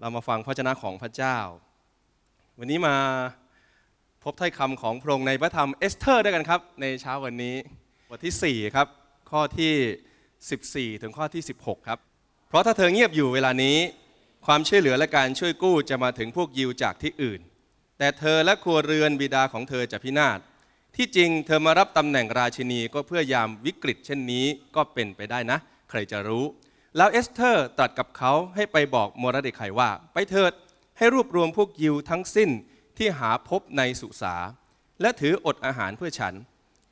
เรามาฟังพระชนะของพระเจ้า วันนี้มาพบถ้อยคำของพระองค์ในพระธรรมเอสเธอร์ด้วยกันครับ ในเช้าวันนี้บทที่4ครับข้อที่ 14 ถึงข้อที่ 16ครับเพราะถ้าเธอเงียบอยู่เวลานี้ ความช่วยเหลือและการช่วยกู้จะมาถึงพวกยิวจากที่อื่น แต่เธอและครัวเรือนบิดาของเธอจะพินาศที่จริง เธอมารับตำแหน่งราชินีก็เพื่อยามวิกฤตเช่นนี้ก็เป็นไปได้นะใครจะรู้แล้วเอสเธอร์ตรัสกับเขาให้ไปบอกมมรเดคไยว่า ไปเถิดให้รวบรวมพวกยิวทั้งสิ้นที่หาพบในสุสาและถืออดอาหารเพื่อฉัน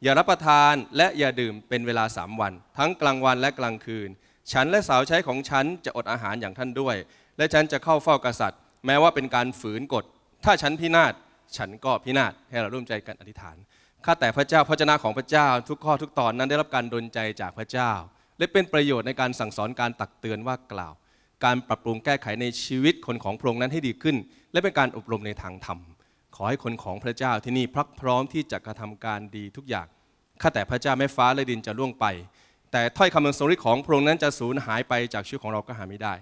อย่ารับประทานและอย่าดื่มเป็นเวลาสามวัน ทั้งกลางวันและกลางคืนฉันและสาวใช้ของฉันจะอดอาหารอย่างท่านด้วย และฉันจะเข้าเฝ้ากษัตริย์ แม้ว่าเป็นการฝืนกฎ ถ้าฉันพินาศฉันก็พินาศให้เราร่วมใจกันอธิษฐานข้าแต่พระเจ้าพระเจ้าของพระเจ้าทุกข้อทุกตอนนั้นได้รับการดลใจจากพระเจ้าและเป็นประโยชน์ในการสั่งสอนการตักเตือนว่ากล่าว การปรับปรุงแก้ไขในชีวิตคนของพระองค์นั้นให้ดีขึ้น และเป็นการอบรมในทางธรรม ขอให้คนของพระเจ้าที่นี่พรักพร้อมที่จะกระทำการดีทุกอย่างข้าแต่พระเจ้าแม่ฟ้าและดินจะล่วงไป แต่ถ้อยคำอันทรงฤทธิ์ของพระองค์นั้นจะสูญหายไปจากชีวิตของเราก็หาไม่ได้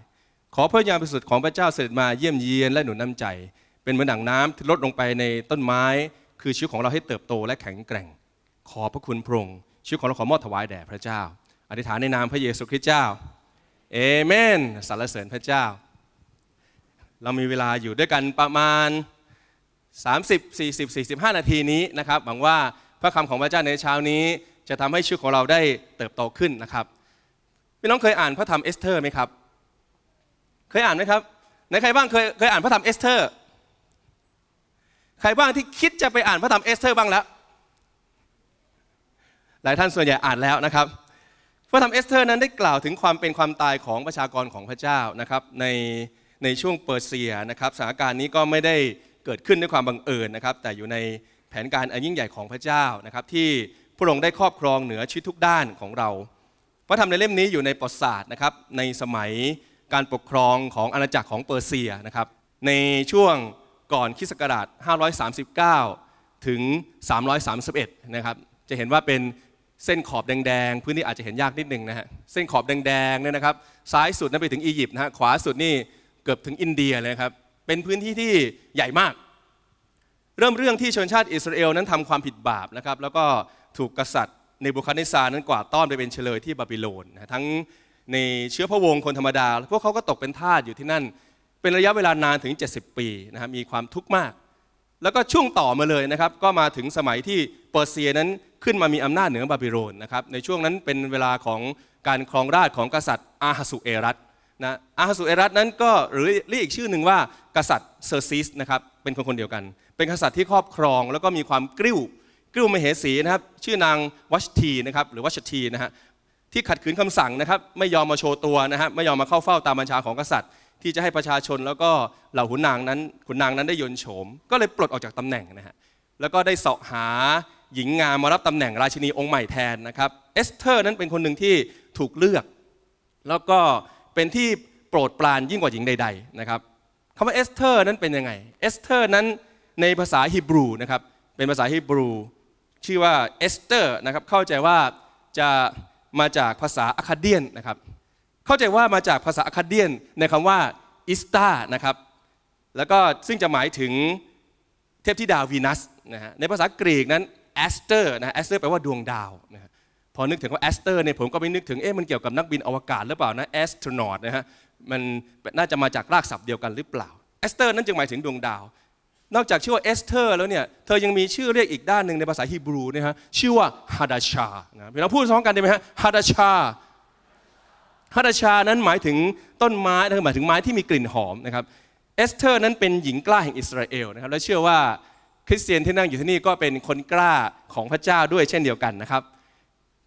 ขอพระญาณปริสุทธิ์ของพระเจ้าเสด็จมาเยี่ยมเยียนและหนุนน้ำใจ เป็นเหมือนดังน้ำที่ลดลงไปในต้นไม้ คือชีวิตของเราให้เติบโตและแข็งแกร่ง ขอพระคุณพระองค์ ชีวิตของเราขอมอบถวายแด่พระเจ้าอธิษฐานในนามพระเยซูคริสต์เจ้าเอเมนสรรเสริญพระเจ้า เรามีเวลาอยู่ด้วยกันประมาณ 30 40 45 นาทีนี้นะครับหวังว่าพระคำของพระเจ้าในเช้านี้ จะทำให้ชื่อของเราได้เติบโตขึ้นนะครับพี่น้องเคยอ่านพระธรรมเอสเธอร์ไหมครับเคยอ่านไหมครับในใครบ้างเคยเคยอ่านพระธรรมเอสเธอร์ ใครบ้างที่คิดจะไปอ่านพระธรรมเอสเธอร์บ้างแล้ว หลายท่านส่วนใหญ่อ่านแล้วนะครับพระธรรมเอสเธอร์นั้นได้กล่าวถึงความเป็นความตายของประชากรของพระเจ้านะครับในในช่วงเปอร์เซียนะครับสถานการณ์นี้ก็ไม่ได้เกิดขึ้นด้วยความบังเอิญนะครับแต่อยู่ในแผนการอันยิ่งใหญ่ของพระเจ้านะครับที่พระองค์ได้ครอบครองเหนือชีวิตทุกด้านของเราพระธรรมในเล่มนี้อยู่ในประสาทนะครับในสมัยการปกครองของอาณาจักรของเปอร์เซียนะครับในช่วงก่อนคริสต์ศักราช539 ถึง 331 นะครับจะเห็นว่าเป็นเส้นขอบแดงๆ พื้นที่อาจจะเห็นยากนิดนึงนะฮะเส้นขอบแดงๆเนี่ยนะครับซ้ายสุดนั้นไปถึงอียิปต์นะฮะขวาสุดนี่เกือบถึงอินเดียเลยครับเป็นพื้นที่ที่ใหญ่มาก เริ่มเรื่องที่ชนชาติอิสราเอลนั้นทำความผิดบาปนะครับแล้วก็ถูกกษัตริย์ในบุคคลนิซานั้นกวาดต้อนไปเป็นเฉลยที่บาบิโลนนะทั้งในเชื้อพระวงศ์คนธรรมดา พวกเขาก็ตกเป็นทาสอยู่ที่นั่น เป็นระยะเวลานานถึง70ปีนะครับมีความทุกข์มาก แล้วก็ช่วงต่อมาเลยนะครับ ก็มาถึงสมัยที่เปอร์เซียนั้นขึ้นมามีอำนาจเหนือบาบิโลนนะครับในช่วงนั้นเป็นเวลาของการครองราชของกษัตริย์อาหสุเอรัตนะอาหสุเอรัตนั้นก็หรือเรียกอีกชื่อหนึ่งว่า กษัตริย์เซอร์ซิสนะครับเป็นคนคนเดียวกัน เป็นกษัตริย์ที่ครอบครองแล้วก็มีความกริ้วกริ้วมเหสีนะครับชื่อนางวัชทีนะครับหรือวัชทีนะฮะที่ขัดขืนคำสั่งนะครับไม่ยอมมาโชว์ตัวนะฮะไม่ยอมมาเข้าเฝ้าตามบัญชาของกษัตริย์ ที่จะให้ประชาชน แล้วก็เหล่าขุนนางนั้นขุนนางนั้นได้ยนโฉมก็เลยปลดออกจากตำแหน่งนะฮะแล้วก็ได้เสาะหาหญิงงามมารับตำแหน่งราชินีองค์ใหม่แทนนะครับเอสเธอร์ นั้นเป็นคนหนึ่งที่ถูกเลือก แล้วก็เป็นที่โปรดปรานยิ่งกว่าหญิงใดๆนะครับคำว่าเอสเธอร์นั้นเป็นยังไงเอสเธอร์ นั้นในภาษาฮิบรูนะครับเป็นภาษาฮิบรู ชื่อว่าเอสเตอร์นะครับเข้าใจว่า จะมาจากภาษาอะคาเดียนนะครับเข้าใจว่ามาจากภาษาอะคาเดียนในคำว่าอิสตานะครับแล้วก็ซึ่งจะหมายถึงเทพธิดาวีนัสนะฮะในภาษากรีกนั้นแอสเตอร์นะแอสเตอร์แปลว่าดวงดาวนะพอนึกถึงว่าแอสเตอร์เนี่ยผมก็ไปนึกถึงเอ๊ะมันเกี่ยวกับนักบินอวกาศหรือเปล่านะแอสโทรนอตนะฮะมันน่าจะมาจากรากศัพท์เดียวกันหรือเปล่าแอสเตอร์ นั่นจึงหมายถึงดวงดาว นอกจากชื่อว่าเอสเตอร์แล้วเนี่ยเธอยังมีชื่อเรียกอีกด้านหนึ่งในภาษาฮีบรูนะฮะชื่อว่าฮาดาชานะเราพูดซ้อมกันได้ไหมฮะฮาดาชาฮาดาชานั้นหมายถึงต้นไม้นะหมายถึงไม้ที่มีกลิ่นหอมนะครับเอสเธอร์ นั้นเป็นหญิงกล้าแห่งอิสราเอลนะครับและเชื่อว่าคริสเตียนที่นั่งอยู่ที่นี่ก็เป็นคนกล้าของพระเจ้าด้วยเช่นเดียวกันนะครับ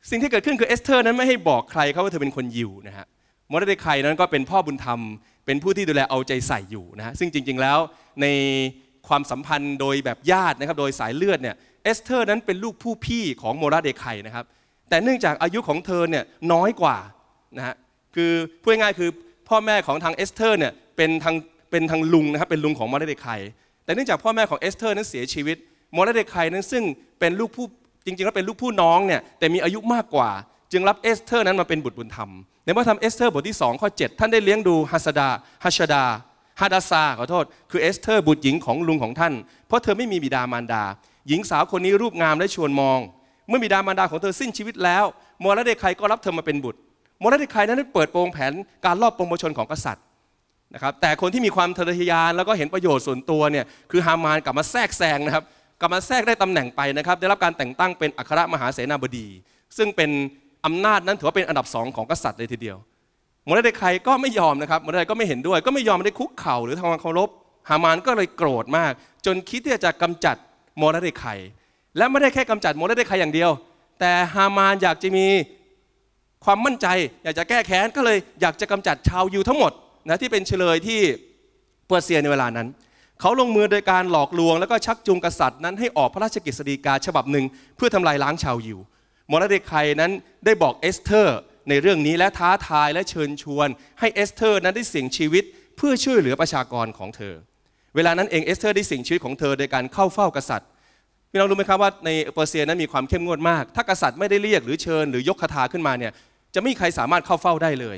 สิ่งที่เกิดขึ้นคือเอสเธอร์นั้นไม่ให้บอกใครเขาว่าเธอเป็นคนยิวนะฮะมอร์เดคายนั้นก็เป็นพ่อบุญธรรม เป็นผู้ที่ดูแลเอาใจใส่อยู่นะฮะซึ่งจริงๆแล้วในความสัมพันธ์โดยแบบญาตินะครับโดยสายเลือดเนี่ยเอสเธอร์นั้นเป็นลูกผู้พี่ของโมราเดคายนะครับแต่เนื่องจากอายุของเธอเนี่ยน้อยกว่านะฮะคือพูดง่ายๆคือพ่อแม่ของทางเอสเธอร์เนี่ยเป็นทางเป็นทางลุงนะครับเป็นลุงของมอร์เดคายแต่เนื่องจากพ่อแม่ของเอสเธอร์นั้นเสียชีวิตโมเลเดคายนั้นซึ่งเป็นลูกผู้จริงๆแล้วเป็นลูกผู้น้องเนี่ยแต่มีอายุมากกว่า จึงรับเอสเธอร์นั้นมาเป็นบุตรบุญธรรม ในพระธรรมเอสเธอร์บทที่2ข้อ7ท่านได้เลี้ยงดู ฮัสดา ฮัชดาฮาดาซาขอโทษ คือเอสเธอร์บุตรหญิงของลุงของท่าน เพราะเธอไม่มีบิดามารดา หญิงสาวคนนี้รูปงามและชวนมอง เมื่อบิดามารดาของเธอสิ้นชีวิตแล้ว โมเลเดคายก็รับเธอมาเป็นบุตรโมเลเดคายนั้นเปิดโปงแผนการลอบปรโมชนของกษัตริย์นะครับแต่คนที่มีความทะเยอทะยานแล้วก็เห็นประโยชน์ส่วนตัวเนี่ยคือฮามานกลับมาแทรกแซงนะครับกลับมาแทรกได้ตำแหน่งไปนะครับได้รับการแต่งตั้งเป็นอัครมหาเสนาบดี ซึ่งเป็นอำนาจนั้นถือว่าเป็นอันดับสองของกษัตริย์เลยทีเดียวโมเดลใครก็ไม่ยอมนะครับโมเดลก็ไม่เห็นด้วย ก็ไม่ยอมไม่ได้คุกเข่าหรือทำความเคารพฮามานก็เลยโกรธมาก จนคิดที่จะกำจัดโมเดลใครและไม่ได้แค่กำจัดโมเดลใครอย่างเดียว แต่ฮามานอยากจะมีความมั่นใจ อยากจะแก้แค้นก็เลยอยากจะกำจัดชาวยิวทั้งหมดนะที่เป็นเฉลยที่เปอร์เซียในเวลานั้น เขาลงมือโดยการหลอกลวงแล้วก็ชักจูงกษัตริย์นั้นให้ออกพระราชกฤษฎีกาฉบับหนึ่ง เพื่อทำลายล้างชาวยิวมอร์เดคัยนั้นได้บอกเอสเธอร์ในเรื่องนี้และท้าทาย และเชิญชวน ให้เอสเธอร์นั้นได้เสี่ยงชีวิต เพื่อช่วยเหลือประชากรของเธอ เวลานั้นเองเอสเธอร์ได้เสี่ยงชีวิตของเธอโดยการเข้าเฝ้ากษัตริย์พี่น้องรู้ไหมครับว่าในเปอร์เซียนั้นมีความเข้มงวดมาก ถ้ากษัตริย์ไม่ได้เรียกหรือเชิญหรือยกคาถาขึ้นมาเนี่ยจะไม่มีใครสามารถเข้าเฝ้าได้เลย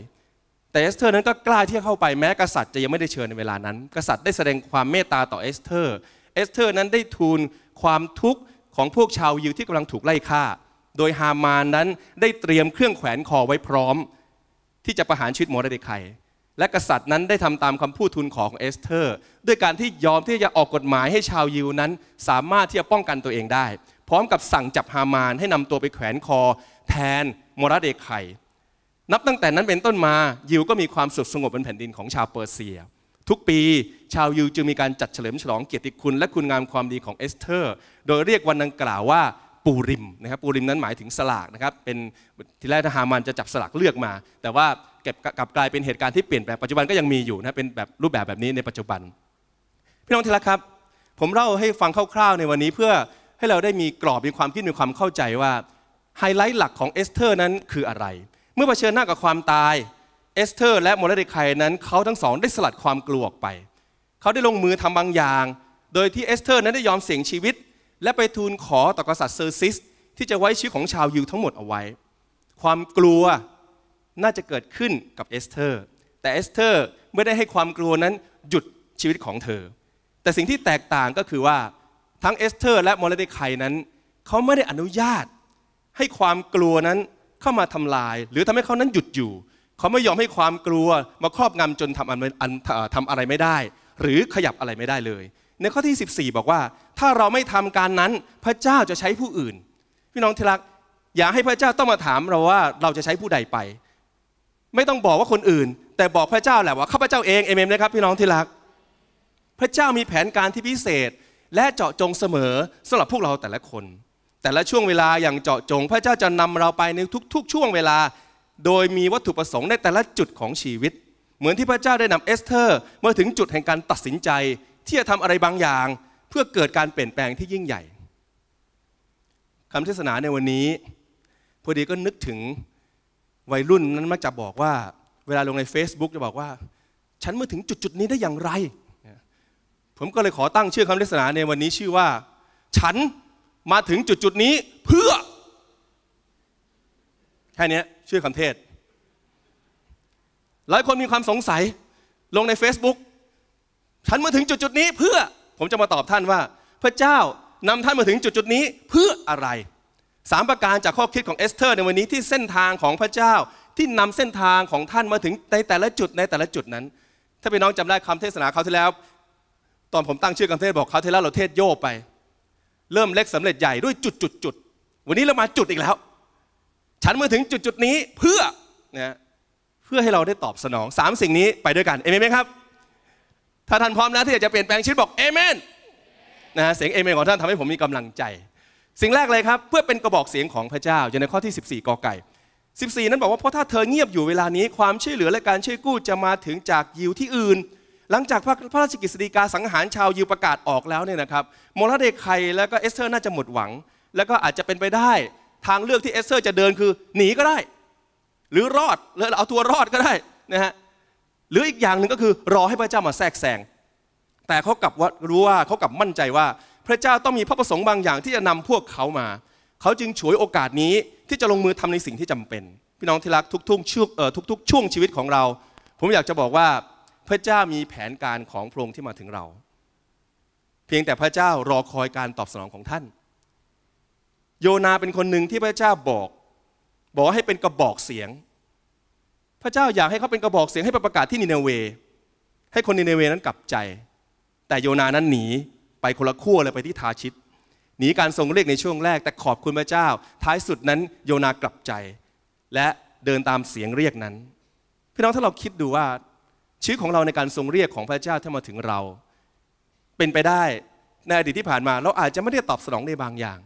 แต่เอสเธอร์นั้นก็กล้าที่จะเข้าไปแม้กษัตริย์จะยังไม่ได้เชิญในเวลานั้น กษัตริย์ได้แสดงความเมตตาต่อเอสเธอร์ เอสเธอร์นั้นได้ทูลความทุกข์ของพวกชาวยิวที่กำลังถูกไล่ฆ่า โดยฮามานนั้นได้เตรียมเครื่องแขวนคอไว้พร้อม ที่จะประหารชีวิตโมรดเดคัยและกษัตริย์นั้นได้ทำตามคำพูดทูลขอของเอสเธอร์ ด้วยการที่ยอมที่จะออกกฎหมายให้ชาวยิวนั้น สามารถที่จะป้องกันตัวเองได้ พร้อมกับสั่งจับฮามานให้นำตัวไปแขวนคอ แทนโมรเดคัยนับตั้งแต่นั้นเป็นต้นมายิวก็มีความสุขสงบบนแผ่นดินของชาวเปอร์เซีย ทุกปี ชาวยิวจึงมีการจัดเฉลิมฉลองเกียรติคุณ และคุณงามความดีของเอสเธอร์ โดยเรียกวันดังกล่าวว่าปูริมนะครับปูริมนั้นหมายถึงสลากนะครับเป็นทีแรกทหารมันจะจับสลากเลือกมา แต่ว่าเก็บกลับกลายเป็นเหตุการณ์ที่เปลี่ยนแปลงปัจจุบันก็ยังมีอยู่นะเป็นแบบรูปแบบแบบนี้ในปัจจุบัน พี่น้องทีละครับ ผมเล่าให้ฟังคร่าวๆในวันนี้เพื่อให้เราได้มีกรอบมีความคิดมีความเข้าใจว่าไฮไลท์หลักของเอสเธอร์นั้นคืออะไรเมื่อเผชิญหน้ากับความตาย เอสเธอร์และโมเลเดคัยนั้น เขาทั้งสองได้สลัดความกลัวออกไป เขาได้ลงมือทำบางอย่าง โดยที่เอสเธอร์นั้นได้ยอมเสี่ยงชีวิต และไปทูลขอต่อกษัตริย์เซอร์ซิส ที่จะไว้ชีวิตของชาวยิวทั้งหมดเอาไว้ ความกลัวน่าจะเกิดขึ้นกับเอสเธอร์ แต่เอสเธอร์ไม่ได้ให้ความกลัวนั้นหยุดชีวิตของเธอ แต่สิ่งที่แตกต่างก็คือว่า ทั้งเอสเธอร์ และโมเลเดคัยนั้น เขาไม่ได้อนุญาต ให้ความกลัวนั้นเข้ามาทำลาย หรือทำให้เขานั้นหยุดอยู่เขาไม่ยอมให้ความกลัวมาครอบงำจนทำทำอะไรไม่ได้ หรือขยับอะไรไม่ได้เลย ในข้อที่ 14บอกว่า ถ้าเราไม่ทำการนั้นพระเจ้าจะใช้ผู้อื่น พี่น้องที่รักอย่าให้พระเจ้าต้องมาถามเราว่าเราจะใช้ผู้ใดไป ไม่ต้องบอกว่าคนอื่น แต่บอกพระเจ้าแหละว่าข้าพเจ้าเองเอเมนนะครับ พี่น้องที่รักพระเจ้ามีแผนการที่พิเศษและเจาะจงเสมอสำหรับพวกเราแต่ละคนแต่ละช่วงเวลาอย่างเจาะจงพระเจ้าจะนำเราไปในทุกๆช่วงเวลาโดยมีวัตถุประสงค์ในแต่ละจุดของชีวิต เหมือนที่พระเจ้าได้นำเอสเธอร์ เมื่อถึงจุดแห่งการตัดสินใจ ที่จะทำอะไรบางอย่าง เพื่อเกิดการเปลี่ยนแปลงที่ยิ่งใหญ่คำเทศนาในวันนี้ พอดีก็นึกถึงวัยรุ่นนั้นมักจะบอกว่าเวลาลงใน Facebook จะบอกว่า ฉันเมื่อถึงจุดจุดนี้ได้อย่างไร ผมก็เลยขอตั้งชื่อคำเทศนาในวันนี้ ชื่อว่า ฉันมาถึงจุดจุดนี้เพื่อ แค่นี้ชื่อคำเทศหลายคนมีความสงสัยลงใน Facebook ฉันมาถึงจุดจุดนี้เพื่อผมจะมาตอบท่านว่า พระเจ้านำท่านมาถึงจุดจุดนี้เพื่ออะไรสามประการจากข้อคิดของเอสเธอร์ในวันนี้ที่เส้นทางของพระเจ้า ที่นำเส้นทางของท่านมาถึงในแต่ละจุดในแต่ละจุดนั้น ถ้าพี่น้องจำได้คำเทศนาเขาที่แล้ว ตอนผมตั้งชื่อคำเทศบอกเขาที่แล้วเราเทศโยบไปเริ่มเล็กสำเร็จใหญ่ด้วยจุดจุดจุดวันนี้เรามาจุดอีกแล้ว ฉันมาถึงจุดจุดนี้เพื่อนะเพื่อให้เราได้ตอบสนองสามสิ่งนี้ไปด้วยกัน เอเมนไหมครับ ถ้าท่านพร้อมแล้วที่อยากจะเปลี่ยนแปลงชีวิตบอกเอเมนนะเสียงเอเมนของท่านทำให้ผมมีกำลังใจ สิ่งแรกเลยครับ เพื่อเป็นกระบอกเสียงของพระเจ้าอยู่ในข้อที่ 14กอไก่ 14นั้นบอกว่าเพราะถ้าเธอเงียบอยู่เวลานี้ความช่วยเหลือและการช่วยกู้จะมาถึงจากยิวที่อื่นหลังจากพระราชกิจสีกาสังหารชาวยิวประกาศออกแล้วเนี่ยนะครับโมราเดคัยแล้วก็เอสเธอร์ น่าจะหมดหวัง แล้วก็อาจจะเป็นไปได้ทางเลือกที่เอสเธอร์จะเดินคือหนีก็ได้ หรือรอดแล้วเอาตัวรอดก็ได้นะฮะหรืออีกอย่างหนึ่งก็คือรอให้พระเจ้ามาแทรกแซงแต่เขากลับว่ารู้ว่าเขากลับมั่นใจว่าพระเจ้าต้องมีพระประสงค์บางอย่างที่จะนำพวกเขามา เขาจึงฉวยโอกาสนี้ที่จะลงมือทำในสิ่งที่จำเป็น พี่น้องที่รักทุกช่วงทุกๆช่วงชีวิตของเรา ผมอยากจะบอกว่าพระเจ้ามีแผนการของพระองค์ที่มาถึงเรา เพียงแต่พระเจ้ารอคอยการตอบสนองของท่าน โยนาเป็นคนหนึ่งที่พระเจ้าบอก บอกให้เป็นกระบอกเสียง พระเจ้าอยากให้เขาเป็นกระบอกเสียงให้ประกาศที่นิเนเว ให้คนนิเนเวนั้นกลับใจ แต่โยนานั้นหนีไปคนละขั้วเลยไปที่ทาชิต หนีการทรงเรียกในช่วงแรก แต่ขอบคุณพระเจ้า ท้ายสุดนั้นโยนากลับใจ และเดินตามเสียงเรียกนั้น พี่น้องถ้าเราคิดดูว่าชีวิตของเราในการทรงเรียกของพระเจ้าถ้ามาถึงเรา เป็นไปได้ในอดีตที่ผ่านมา เราอาจจะไม่ได้ตอบสนองในบางอย่าง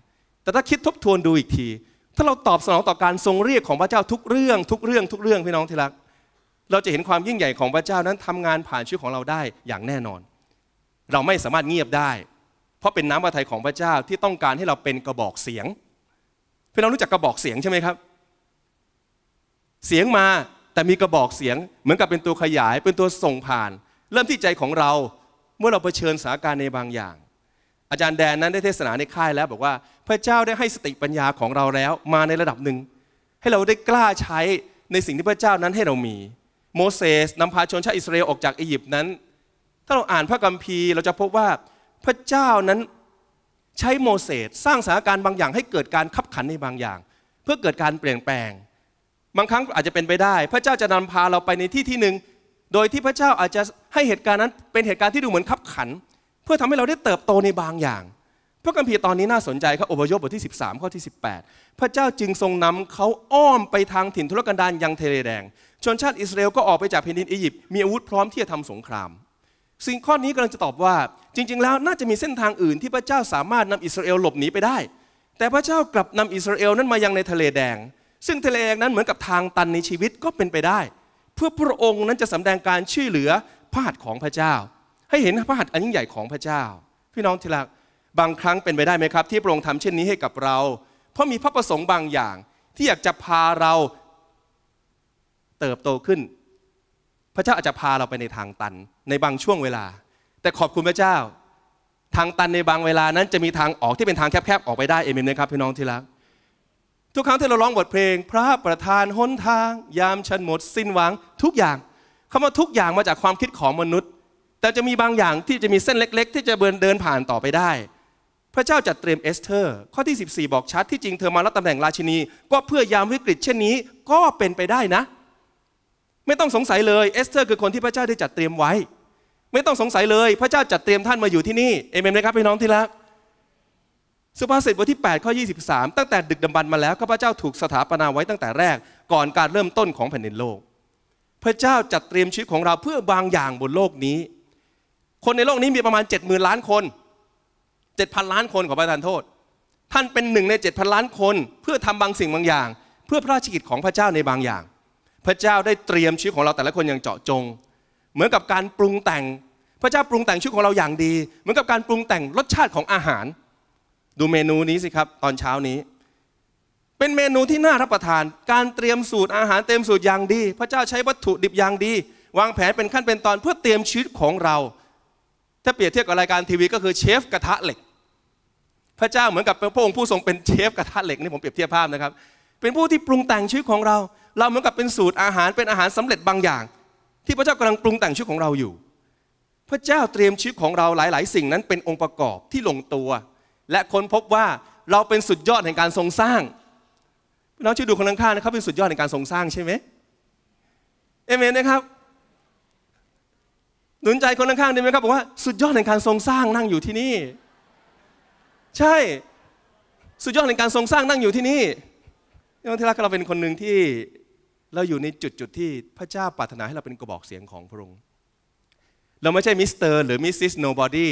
แต่ถ้าคิดทบทวนดูอีกที ถ้าเราตอบสนองต่อการทรงเรียกของพระเจ้าทุกเรื่อง ทุกเรื่องทุกเรื่องพี่น้องที่รักเราจะเห็นความยิ่งใหญ่ของพระเจ้านั้นทำงานผ่านชีวิตของเราได้อย่างแน่นอน เราไม่สามารถเงียบได้ เพราะเป็นน้ำพระทัยของพระเจ้าที่ต้องการให้เราเป็นกระบอกเสียงพี่น้องรู้จักกระบอกเสียงใช่ไหมครับ เสียงมาแต่มีกระบอกเสียงเหมือนกับเป็นตัวขยายเป็นตัวส่งผ่าน เริ่มที่ใจของเราเมื่อเราเผชิญสถานการณ์ในบางอย่าง อาจารย์แดนนั้นได้เทศนาในค่ายแล้ว บอกว่าพระเจ้าได้ให้สติปัญญาของเราแล้วมาในระดับหนึ่ง ให้เราได้กล้าใช้ในสิ่งที่พระเจ้านั้นให้เรามี โมเสสนำพาชนชาติอิสราเอลออกจากอียิปต์นั้น ถ้าเราอ่านพระคัมภีร์เราจะพบว่าพระเจ้านั้นใช้โมเสสสร้างสถานการณ์บางอย่าง ให้เกิดการขับขันในบางอย่าง เพื่อเกิดการเปลี่ยนแปลงบางครั้งอาจจะเป็นไปได้ พระเจ้าจะนำพาเราไปในที่ที่หนึ่ง โดยที่พระเจ้าอาจจะให้เหตุการณ์นั้นเป็นเหตุการณ์ที่ดูเหมือนขับขัน เพื่อทำให้เราได้เติบโตในบางอย่าง พระคัมภีร์ตอนนี้น่าสนใจครับอายบบทที่ 13ข้อที่18 พระเจ้าจึงทรงนำเขาอ้อมไปทางถิ่นทุรกันดารยังเทเลแดง ชนชาติอิสราเอลก็ออกไปจากแผ่นดินอียิปต์มีอาวุธพร้อมที่จะทำสงคราม สิ่งข้อนี้กำลังจะตอบว่า จริง ๆ แล้วน่าจะมีเส้นทางอื่นที่พระเจ้าสามารถนำอิสราเอลหลบหนีไปได้ แต่พระเจ้ากลับนำอิสราเอลนั้นมายังในทะเลแดงซึ่งทะเลแดงนั้นเหมือนกับทางตันในชีวิตก็เป็นไปได้ เพื่อพระองค์นั้นจะสำแดงการช่วยเหลือพระหัตถ์ของพระเจ้า ให้เห็นพระหัตถ์อันยิ่งใหญ่ของพระเจ้า พี่น้องที่รักบางครั้งเป็นไปได้ไหมครับ ที่พระองค์ทำเช่นนี้ให้กับเรา เพราะมีพระประสงค์บางอย่างที่อยากจะพาเราเติบโตขึ้น พระเจ้าอาจจะพาเราไปในทางตัน ในบางช่วงเวลา แต่ขอบคุณพระเจ้า ทางตันในบางเวลานั้นจะมีทางออกที่เป็นทางแคบๆออกไปได้เอเมนนะครับพี่น้องที่รักทุกครั้งที่เราร้องบทเพลงพระประธานหนทาง ยามฉันหมด สิ้นหวัง ทุกอย่างคาว่าทุกอย่างมาจากความคิดของมนุษย์ แต่จะมีบางอย่างที่จะมีเส้นเล็กๆ ที่จะเดินผ่านต่อไปได้ พระเจ้าจัดเตรียมเอสเธอร์ ข้อที่ 14 บอกชัดที่จริงเธอมารับตำแหน่งราชินี ก็เพื่อยามวิกฤตเช่นนี้ก็เป็นไปได้นะ ไม่ต้องสงสัยเลยเอสเธอร์คือคนที่พระเจ้าได้จัดเตรียมไว้ ไม่ต้องสงสัยเลยพระเจ้าจัดเตรียมท่านมาอยู่ที่นี่เอเมนไหมครับพี่น้องที่รักสุภาษิตบทที่8ข้อ23 ตั้งแต่ดึกดำบรรมาแล้วข้าพเจ้าถูกสถาปนาไว้ตั้งแต่แรกก่อนการเริ่มต้นของแผ่นดินโลก พระเจ้าจัดเตรียมชีวิตของเราเพื่อบางอย่างบนโลกนี้ คนในโลกนี้มีประมาณ7 0,000ล้านคน7,000ล้านคนขอประทานโทษท่านเป็นหนึ่งใน7,000 ล้านคน เพื่อทำบางสิ่งบางอย่าง เพื่อพระราชกิจของพระเจ้าในบางอย่าง พระเจ้าได้เตรียมชีวิตของเราแต่ละคนอย่างเจาะจง เหมือนกับการปรุงแต่ง พระเจ้าปรุงแต่งชีวิตของเราอย่างดี เหมือนกับการปรุงแต่งรสชาติของอาหารดูเมนูนี้สิครับตอนเช้านี้ เป็นเมนูที่น่ารับประทาน การเตรียมสูตรอาหารเตรียมสูตรอย่างดี พระเจ้าใช้วัตถุดิบอย่างดี วางแผนเป็นขั้นเป็นตอนเพื่อเตรียมชีวิตของเรา ถ้าเปรียบเทียบกับรายการทีวีก็คือเชฟกระทะเหล็ก พระเจ้าเหมือนกับพระองค์ผู้ทรงเป็นเชฟกระทะเหล็กนี่ผมเปรียบเทียบภาพนะครับ เป็นผู้ที่ปรุงแต่งชีวิตของเรา เราเหมือนกับเป็นสูตรอาหารเป็นอาหารสำเร็จบางอย่าง ที่พระเจ้ากำลังปรุงแต่งชีวิตของเราอยู่ พระเจ้าเตรียมชีวิตของเราหลาย ๆ สิ่งนั้นเป็นองค์ประกอบที่ลงตัวและค้นพบว่าเราเป็นสุดยอดแห่งการทรงสร้างพี่น้องช่วยดูคนข้างๆนะเขาเป็นสุดยอดในการทรงสร้างใช่ไหมเอเมนนะครับ หนุนใจคนข้างๆได้ไหมครับบอกว่าสุดยอดในการทรงสร้างนั่งอยู่ที่นี่ ใช่ สุดยอดในการทรงสร้างนั่งอยู่ที่นี่พี่น้องที่รักเราเป็นคนหนึ่งที่เราอยู่ในจุดๆที่พระเจ้าปรารถนาให้เราเป็นกระบอกเสียงของพระองค์ เราไม่ใช่มิสเตอร์หรือมิสซิสโนบอดี้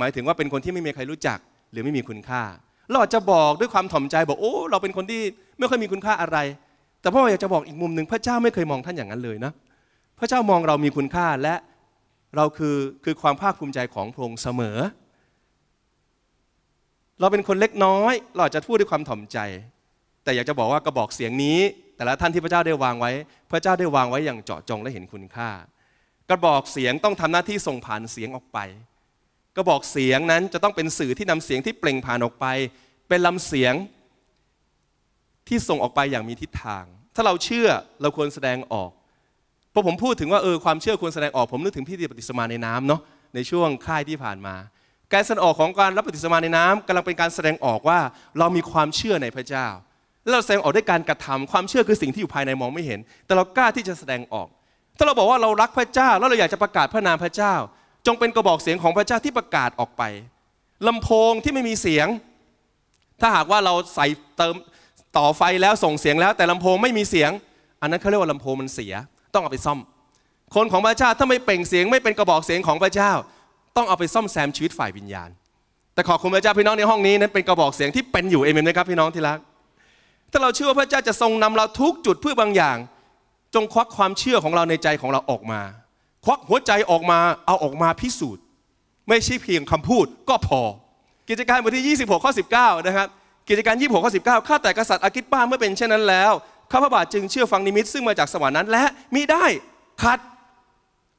หมายถึงว่าเป็นคนที่ไม่มีใครรู้จักหรือไม่มีคุณค่า เราอาจจะบอกด้วยความถ่อมใจบอกโอ้ เราเป็นคนที่ไม่ค่อยมีคุณค่าอะไร แต่พ่ออยากจะบอกอีกมุมหนึ่งพระเจ้าไม่เคยมองท่านอย่างนั้นเลยนะ พระเจ้ามองเรามีคุณค่าและเราคือคือความภาคภูมิใจของพระองค์เสมอ เราเป็นคนเล็กน้อยเราอาจจะพูดด้วยความถ่อมใจ แต่อยากจะบอกว่ากระบอกเสียงนี้ แต่ละท่านที่พระเจ้าได้วางไว้ พระเจ้าได้วางไว้อย่างเจาะจงและเห็นคุณค่ากระบอกเสียงต้องทำหน้าที่ส่งผ่านเสียงออกไปกระบอกเสียงนั้นจะต้องเป็นสื่อที่นำเสียงที่เปล่งผ่านออกไป เป็นลำเสียงที่ส่งออกไปอย่างมีทิศทาง ถ้าเราเชื่อเราควรแสดงออกพอผมพูดถึงว่าเออความเชื่อควรแสดงออก ผมนึกถึงพิธีปฏิสมาในน้ำเนาะในช่วงค่ายที่ผ่านมาการแสดงออกของการรับปฏิสมาในน้ำกำลังเป็นการแสดงออกว่าเรามีความเชื่อในพระเจ้าแล้วเราแสดงออกด้วยการกระทำความเชื่อคือสิ่งที่อยู่ภายในมองไม่เห็น แต่เรากล้าที่จะแสดงออก ถ้าเราบอกว่าเรารักพระเจ้าแล้วเราอยากจะประกาศพระนามพระเจ้าจงเป็นกระบอกเสียงของพระเจ้าที่ประกาศออกไปลำโพงที่ไม่มีเสียง ถ้าหากว่าเราใส่เติมต่อไฟแล้วส่งเสียงแล้ว แต่ลำโพงไม่มีเสียง อันนั้นเขาเรียกว่าลำโพงมันเสียต้องเอาไปซ่อม คนของพระเจ้าถ้าไม่เป่งเสียงไม่เป็นกระบอกเสียงของพระเจ้า ต้องเอาไปซ่อมแซมชีวิตฝ่ายวิญญาณ แต่ขอบคุณพระเจ้าพี่น้องในห้องนี้นั้นเป็นกระบอกเสียงที่เป็นอยู่เอเมนไหมครับพี่น้องที่รักถ้าเราเชื่อว่าพระเจ้าจะทรงนำเราทุกจุดเพื่อบางอย่าง จงควักความเชื่อของเราในใจของเราออกมาควักหัวใจออกมาเอาออกมาพิสูจน์ ไม่ใช่เพียงคำพูดก็พอ กิจการบทที่26ข้อ19 นะครับ กิจการ 26ข้อ19 ข้าแต่กษัตริย์อากิตป้าเมื่อเป็นเช่นนั้นแล้ว ข้าพระบาทจึงเชื่อฟังนิมิต ซึ่งมาจากสวรรค์นั้นและมีได้ขัด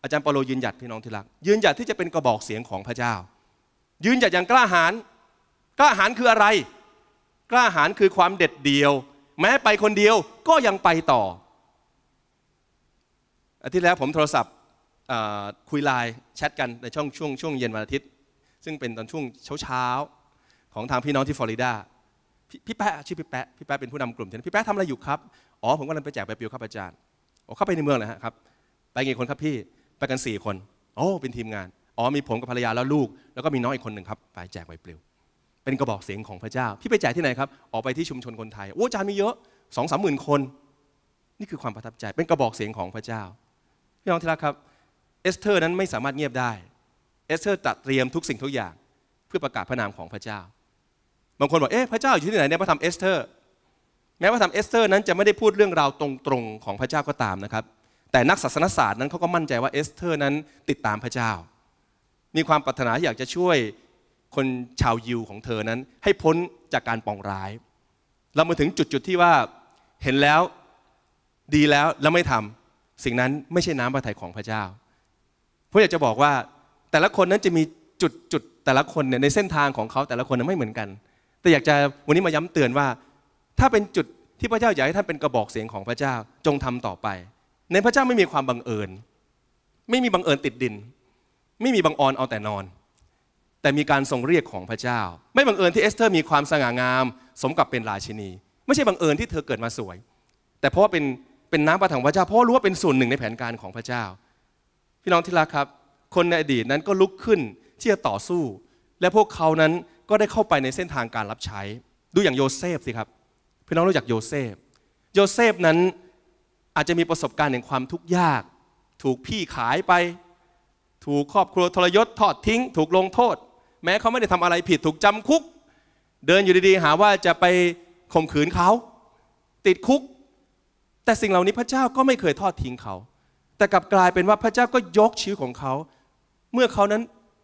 อาจารย์เปโลยืนหยัด พี่น้องที่รัก ยืนหยัดที่จะเป็นกระบอกเสียงของพระเจ้า ยืนหยัดอย่างกล้าหาญกล้าหาญคืออะไร กล้าหาญคือความเด็ดเดี่ยว แม้ไปคนเดียวก็ยังไปต่ออาทิตย์แล้วผมโทรศัพท์คุยไลน์แชทกันในช่วงช่วงช่วงเย็นวันอาทิตย์ ซึ่งเป็นตอนช่วงเช้าเช้าของทางพี่น้องที่ฟลอริดาพี่แปะชื่อพี่แปะพี่แปะเป็นผู้นำกลุ่มช่พี่แปะทำอะไรอยู่ครับอ๋อผมกำลังไปแจกใบปลิวครับอาจารย์อ๋อเข้าไปในเมืองเหรอครับไปกี่คนครับพี่ไปกัน 4 คนโอ้เป็นทีมงานอ๋อมีผมกับภรรยาแล้วลูก แล้วก็มีน้องอีกคนหนึ่งครับไปแจกใบปลิวเป็นกระบอกเสียงของพระเจ้าพี่ไปแจกที่ไหนครับออกไปที่ชุมชนคนไทยโอ้อาจารย์มีเยอะสองสามหมื่นคน นี่คือความประทับใจ เป็นกระบอกเสียงของพระเจ้าพี่น้องที่รักครับเอสเธอร์นั้นไม่สามารถเงียบได้ เอสเธอร์จัดเตรียมทุกสิ่งทุกอย่างเพื่อประกาศพระนามของพระเจ้า บางคนบอกเอ๊ะพระเจ้าอยู่ที่ไหนในพระธรรมเอสเธอร์ แม้ว่าธรรมเอสเธอร์นั้นจะไม่ได้พูดเรื่องราวตรงๆของพระเจ้าก็ตามนะครับแต่นักศาสนศาสตร์นั้นเขาก็มั่นใจว่าเอสเธอร์นั้นติดตามพระเจ้า มีความปรารถนาอยากจะช่วยคนชาวยิวของเธอนั้น ให้พ้นจากการปองร้าย เรามาถึงจุดๆที่ว่าเห็นแล้วดีแล้วแล้วไม่ทำสิ่งนั้นไม่ใช่น้ำประทัยของพระเจ้าผมอยากจะบอกว่าแต่ละคนนั้นจะมีจุดจุดแต่ละคนเนี่ยในเส้นทางของเขา แต่ละคนนั้นไม่เหมือนกัน แต่อยากจะวันนี้มาย้ำเตือนว่า ถ้าเป็นจุดที่พระเจ้าอยากให้ท่านเป็นกระบอกเสียงของพระเจ้าจงทำต่อไป ในพระเจ้าไม่มีความบังเอิญไม่มีบังเอิญติดดิน ไม่มีบังออนเอาแต่นอน แต่มีการทรงเรียกของพระเจ้า ไม่บังเอิญที่เอสเตอร์ มีความสง่างาม สมกับเป็นราชินี ไม่ใช่บังเอิญที่เธอเกิดมาสวย แต่เพราะว่าเป็นเป็นน้ำประทังพระเจ้าเพราะรู้ว่าเป็นส่วนหนึ่งในแผนการของพระเจ้าพี่น้องที่รักครับ คนในอดีตนั้นก็ลุกขึ้นที่จะต่อสู้ และพวกเขานั้นก็ได้เข้าไปในเส้นทางการรับใช้ ดูอย่างโยเซฟสิครับพี่น้องรู้จักโยเซฟโยเซฟนั้นอาจจะมีประสบการณ์แห่งความทุกข์ยาก ถูกพี่ขายไป ถูกครอบครัวทรยศทอดทิ้ง ถูกลงโทษ แม้เขาไม่ได้ทำอะไรผิดถูกจำคุก เดินอยู่ดีๆหาว่าจะไปข่มขืนเขา ติดคุก แต่สิ่งเหล่านี้พระเจ้าก็ไม่เคยทอดทิ้งเขาแต่กลับกลายเป็นว่าพระเจ้าก็ยกชีวิตของเขา เมื่อเขานั้น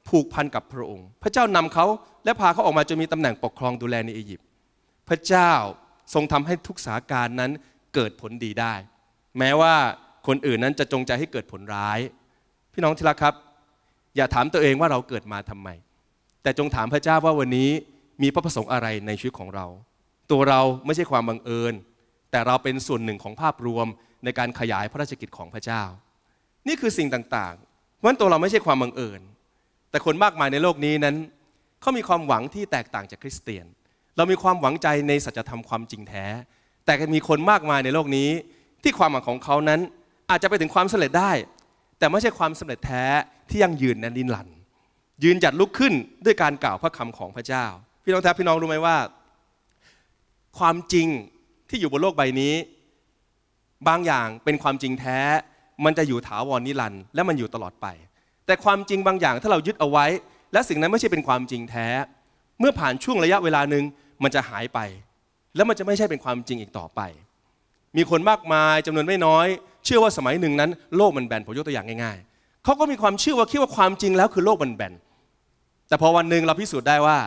ผูกพันกับพระองค์ พระเจ้านำเขาและพาเขาออกมาจนมีตำแหน่งปกครองดูแลในอียิปต์ พระเจ้าทรงทำให้ทุกสาการนั้นเกิดผลดีได้ แม้ว่าคนอื่นนั้นจะจงใจให้เกิดผลร้าย พี่น้องที่รักครับ อย่าถามตัวเองว่าเราเกิดมาทำไม แต่จงถามพระเจ้าว่าวันนี้มีพระประสงค์อะไรในชีวิตของเรา ตัวเราไม่ใช่ความบังเอิญแต่เราเป็นส่วนหนึ่งของภาพรวมในการขยายพระราชกิจของพระเจ้านี่คือสิ่งต่าง ๆเพราะนันตัวเราไม่ใช่ความบังเอิญ แต่คนมากมายในโลกนี้นั้นเขามีความหวังที่แตกต่างจากคริสเตียน เรามีความหวังใจในสัจธรรมความจริงแท้ แต่มีคนมากมายในโลกนี้ ที่ความหวังของเขานั้นอาจจะไปถึงความสำเร็จได้ แต่ไม่ใช่ความสำเร็จแท้ที่ยั่งยืนนั้นลินหลัน ยืนหยัดลุกขึ้นด้วยการกล่าวพระคำของพระเจ้า พี่น้องแท้พี่น้องรู้ไหมว่า ความจริงที่อยู่บนโลกใบนี้ บางอย่างเป็นความจริงแท้มันจะอยู่ถาวรนิรันดร์และมันอยู่ตลอดไป แต่ความจริงบางอย่างถ้าเรายึดเอาไว้ และสิ่งนั้นไม่ใช่เป็นความจริงแท้ เมื่อผ่านช่วงระยะเวลาหนึ่งมันจะหายไป แล้วมันจะไม่ใช่เป็นความจริงอีกต่อไป มีคนมากมายจำนวนไม่น้อย เชื่อว่าสมัยหนึ่งนั้น โลกมันแบนผมยกตัวอย่างง่ายๆ เขาก็มีความเชื่อว่าคิดว่าความจริงแล้วคือโลกมันแบน แต่พอวันหนึ่งเราพิสูจน์ได้ว่า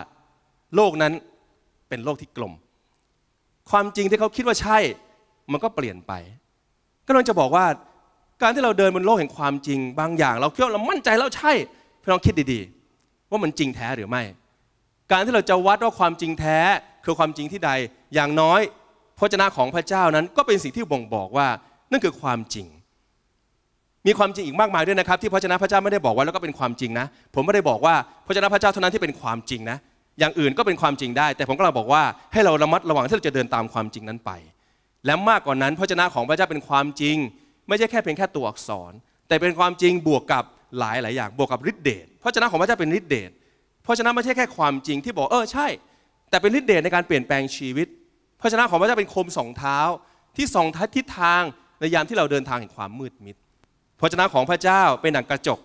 โลกนั้นเป็นโลกที่กลม ความจริงที่เขาคิดว่าใช่มันก็เปลี่ยนไป ก็เลยจะบอกว่าการที่เราเดินบนโลกแห่งความจริงบางอย่าง เราเชื่อเรามั่นใจแล้วใช่พี่น้องคิดดีๆ ว่ามันจริงแท้หรือไม่ การที่เราจะวัดว่าความจริงแท้คือความจริงที่ใด อย่างน้อย พระเจ้าของพระเจ้านั้นก็เป็นสิ่งที่บ่งบอกว่า นั่นคือความจริง มีความจริงอีกมากมายด้วยนะครับ ที่พระเจ้าพระเจ้าไม่ได้บอกไว้แล้วก็เป็นความจริงนะ ผมไม่ได้บอกว่าพระเจ้าพระเจ้าเท่านั้นที่เป็นความจริงนะ อย่างอื่นก็เป็นความจริงได้ แต่ผมก็เราบอกว่า ให้เราระมัดระวังที่เราจะเดินตามความจริงนั้นไป และมากกว่านั้นพระเจ้าของพระเจ้าเป็นความจริงไม่ใช่แค่เพียงแค่ตัวอักษร แต่เป็นความจริงบวกกับหลายหลายอย่างบวกกับฤทธิเดชเพราะฉะนั้นของพระเจ้าเป็นฤทธิเดชเพราะฉะนั้นไม่ใช่แค่ความจริงที่บอกเออใช่ แต่เป็นฤทธิเดชในการเปลี่ยนแปลงชีวิตเพราะฉะนั้นของพระเจ้าเป็นคมสองเท้า ที่สองทิศทางในยามที่เราเดินทางแห่งความมืดมิดพระชนะของพระเจ้าเป็นหนังกระจก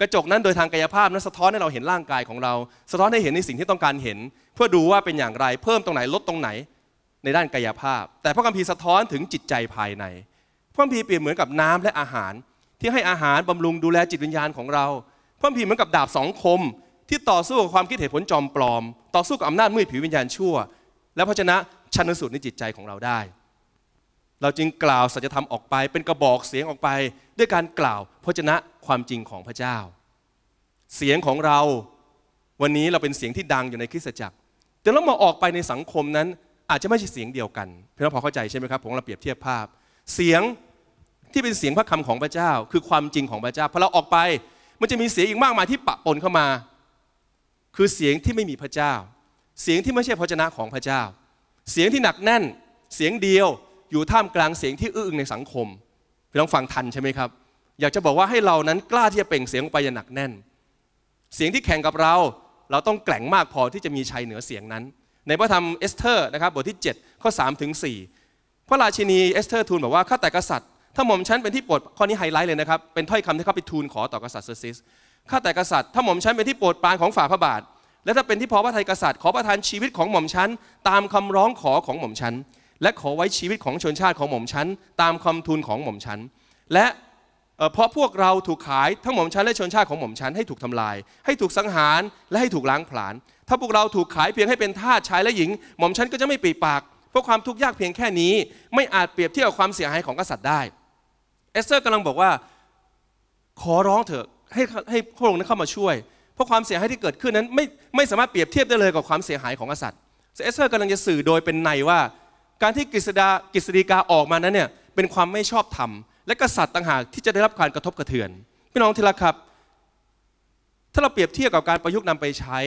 กระจกนั้นโดยทางกายภาพ นั้นสะท้อนให้เราเห็นร่างกายของเรา สะท้อนให้เห็นในสิ่งที่ต้องการเห็น เพื่อดูว่าเป็นอย่างไรเพิ่มตรงไหนลดตรงไหนในด้านกายภาพ แต่พระคัมภีร์สะท้อนถึงจิตใจภายในพระพีเปรียบเหมือนกับน้ำและอาหาร ที่ให้อาหารบำรุงดูแลจิตวิญญาณของเราพระพีเหมือนกับดาบสองคม ที่ต่อสู้กับความคิดเหตุผลจอมปลอม ต่อสู้กับอำนาจมืดผิววิญญาณชั่ว และพระชนะชันสูตรในจิตใจของเราได้ เราจึงกล่าวสัจธรรมออกไป เป็นกระบอกเสียงออกไปด้วยการกล่าวพระชนะความจริงของพระเจ้า เสียงของเราวันนี้เราเป็นเสียงที่ดังอยู่ในคริสตจักร แต่เรามาออกไปในสังคมนั้นอาจจะไม่ใช่เสียงเดียวกันเพื่อนพอเข้าใจใช่ไหมครับผมเราเปรียบเทียบภาพเสียงที่เป็นเสียงพระคำของพระเจ้า คือความจริงของพระเจ้าพอเราออกไปมันจะมีเสียงอีกมากมายที่ปะปนเข้ามา คือเสียงที่ไม่มีพระเจ้า เสียงที่ไม่ใช่พระชนะของพระเจ้า เสียงที่หนักแน่นเสียงเดียวอยู่ท่ามกลางเสียงที่ อื้ออึงในสังคมพี่น้องฟังทันใช่ไหมครับอยากจะบอกว่าให้เรานั้นกล้าที่จะเปล่งเสียงออกไปอย่างหนักแน่น เสียงที่แข่งกับเรา เราต้องแกร่งมากพอที่จะมีชัยเหนือเสียงนั้น ในพระธรรมเอสเธอร์นะครับบทที่7ข้อ3ถึง4พระราชินีเอสเธอร์ทูลบอกว่าข้าแต่กษัตริย์ถ้าหม่อมฉันเป็นที่โปรด ข้อนี้ไฮไลท์เลยนะครับ เป็นถ้อยคำที่เขาไปทูลขอต่อกษัตริย์เซอร์ซิส ข้าแต่กษัตริย์ ถ้าหม่อมฉันเป็นที่โปรดปรานของฝ่าพระบาท และถ้าเป็นที่พอพระทัยกษัตริย์ ขอประทานชีวิตของหม่อมฉันตามคำร้องขอของหม่อมฉันและขอไว้ชีวิตของชนชาติของหม่อมฉันตามคำทูลของหม่อมฉันและเพราะพวกเราถูกขาย ทั้งหม่อมชั้นและชนชาติของหม่อมชั้นให้ถูกทำลาย ให้ถูกสังหาร และให้ถูกล้างผลาญ ถ้าพวกเราถูกขายเพียงให้เป็นทาสชายและหญิง หม่อมชั้นก็จะไม่ปีปากเพราะความทุกข์ยากเพียงแค่นี้ไม่อาจ เปรียบเทียบกับความเสียหายของกษัตริย์ได้เอสเตอร์กำลังบอกว่าขอร้องเถอะให้ให้พระองค์นั้นเข้ามาช่วย เพราะความเสียหายที่เกิดขึ้นนั้น ไม่ไม่สามารถเปรียบเทียบได้เลยกับความเสียหายของกษัตริย์เอสเตอร์กำลังจะสื่อโดยเป็นในว่า การที่กฤษดากฤษฎีกาออกมานั้นเนี่ย เป็นความไม่ชอบธรรมและกษัตริย์ต่างหากที่จะได้รับการกระทบกระเทือนพี่น้องที่รักครับ ถ้าเราเปรียบเทียบกับการประยุกต์นำไปใช้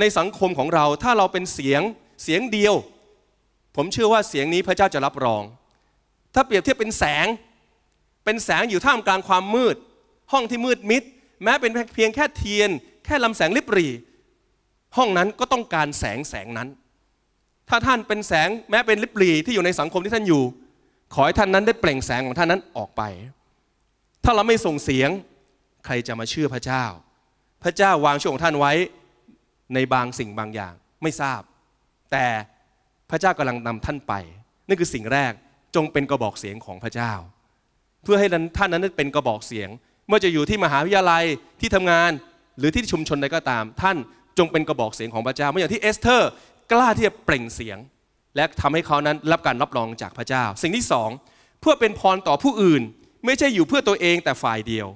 ในสังคมของเราถ้าเราเป็นเสียงเสียงเดียว ผมเชื่อว่าเสียงนี้พระเจ้าจะรับรอง ถ้าเปรียบเทียบเป็นแสงเป็นแสงอยู่ท่ามกลางความมืด ห้องที่มืดมิด แม้เป็นเพียงแค่เทียน แค่ลำแสงลิบรีห้องนั้นก็ต้องการแสงแสงนั้น ถ้าท่านเป็นแสงแม้เป็นลิบรีที่อยู่ในสังคมที่ท่านอยู่ ขอให้ท่านนั้นได้เปล่งแสงของท่านนั้นออกไป ถ้าเราไม่ส่งเสียงใครจะมาเชื่อพระเจ้า พระเจ้าวางช่วงของท่านไว้ในบางสิ่งบางอย่างไม่ทราบ แต่พระเจ้ากำลังนำท่านไปนั่นคือสิ่งแรกจงเป็นกระบอกเสียงของพระเจ้าเพื่อให้ท่านนั้นเป็นกระบอกเสียง เมื่อจะอยู่ที่มหาวิทยาลัยที่ทำงานหรือที่ชุมชนใดก็ตาม ท่านจงเป็นกระบอกเสียงของพระเจ้าเมื่ออย่างที่เอสเธอร์กล้าที่จะเปล่งเสียง และทำให้เขานั้นรับการรับรองจากพระเจ้า สิ่งที่2เพื่อเป็นพรต่อผู้อื่น ไม่ใช่อยู่เพื่อตัวเองแต่ฝ่ายเดียว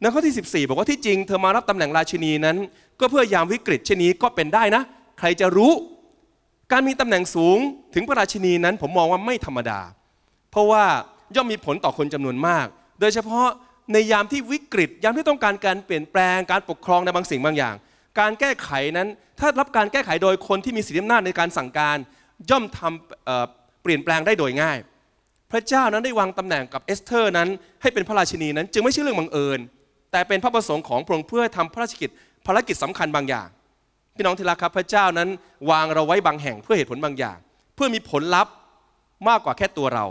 ในข้อที่ 14 บอกว่าที่จริงเธอมารับตำแหน่งราชินีนั้น ก็เพื่อยามวิกฤตเช่นนี้ก็เป็นได้นะ ใครจะรู้ การมีตำแหน่งสูงถึงพระราชินีนั้นผมมองว่าไม่ธรรมดา เพราะว่าย่อมมีผลต่อคนจำนวนมาก โดยเฉพาะในยามที่วิกฤตยามที่ต้องการการเปลี่ยนแปลง การปกครองในบางสิ่งบางอย่าง การแก้ไขนั้นถ้ารับการแก้ไขโดยคนที่มีสิทธิอำนาจในการสั่งการย่อมทำเปลี่ยนแปลงได้โดยง่าย พระเจ้านั้นได้วางตำแหน่งกับเอสเธอร์นั้น ให้เป็นพระราชินีนั้น จึงไม่ใช่เรื่องบังเอิญแต่เป็นพระประสงค์ของพระองค์เพื่อทำพระราชกิจ ภารกิจสำคัญบางอย่างพี่น้องที่รักครับพระเจ้านั้นวางเราไว้บางแห่งเพื่อเหตุผลบางอย่าง เพื่อมีผลลัพธ์มากกว่าแค่ตัวเรา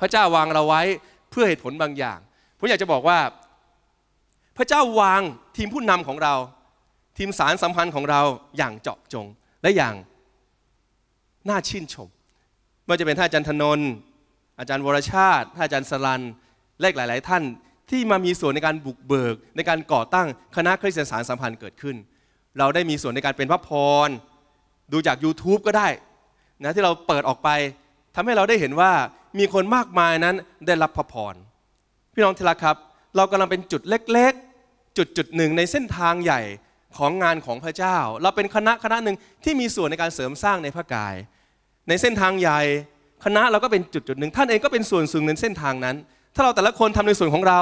พระเจ้าวางเราไว้เพื่อเหตุผลบางอย่าง ผมอยากจะบอกว่า พระเจ้าวางทีมผู้นำของเราทีมสารสัมพันธ์ของเราอย่างเจาะจง และอย่างน่าชื่นชมไม่ว่าจะเป็นท่านอาจารย์ธนนอาจารย์วรชาติท่านอาจารย์สลันและหลาย ๆ ท่านที่มามีส่วนในการบุกเบิก ในการก่อตั้งคณะคริสเตียนสารสัมพันธ์เกิดขึ้น เราได้มีส่วนในการเป็นพระพรดูจาก YouTube ก็ได้นะที่เราเปิดออกไปทำให้เราได้เห็นว่ามีคนมากมายนั้นได้รับพระพร พี่น้องทีละครับ เรากำลังเป็นจุดเล็กๆจุดจุดหนึ่งในเส้นทางใหญ่ของงานของพระเจ้า เราเป็นคณะคณะหนึ่งที่มีส่วนในการเสริมสร้างในพระกาย ในเส้นทางใหญ่คณะเราก็เป็นจุดจุดหนึ่งท่านเองก็เป็นส่วนส่วนนเส้นทางนั้น ถ้าเราแต่ละคนทำในส่วนของเรา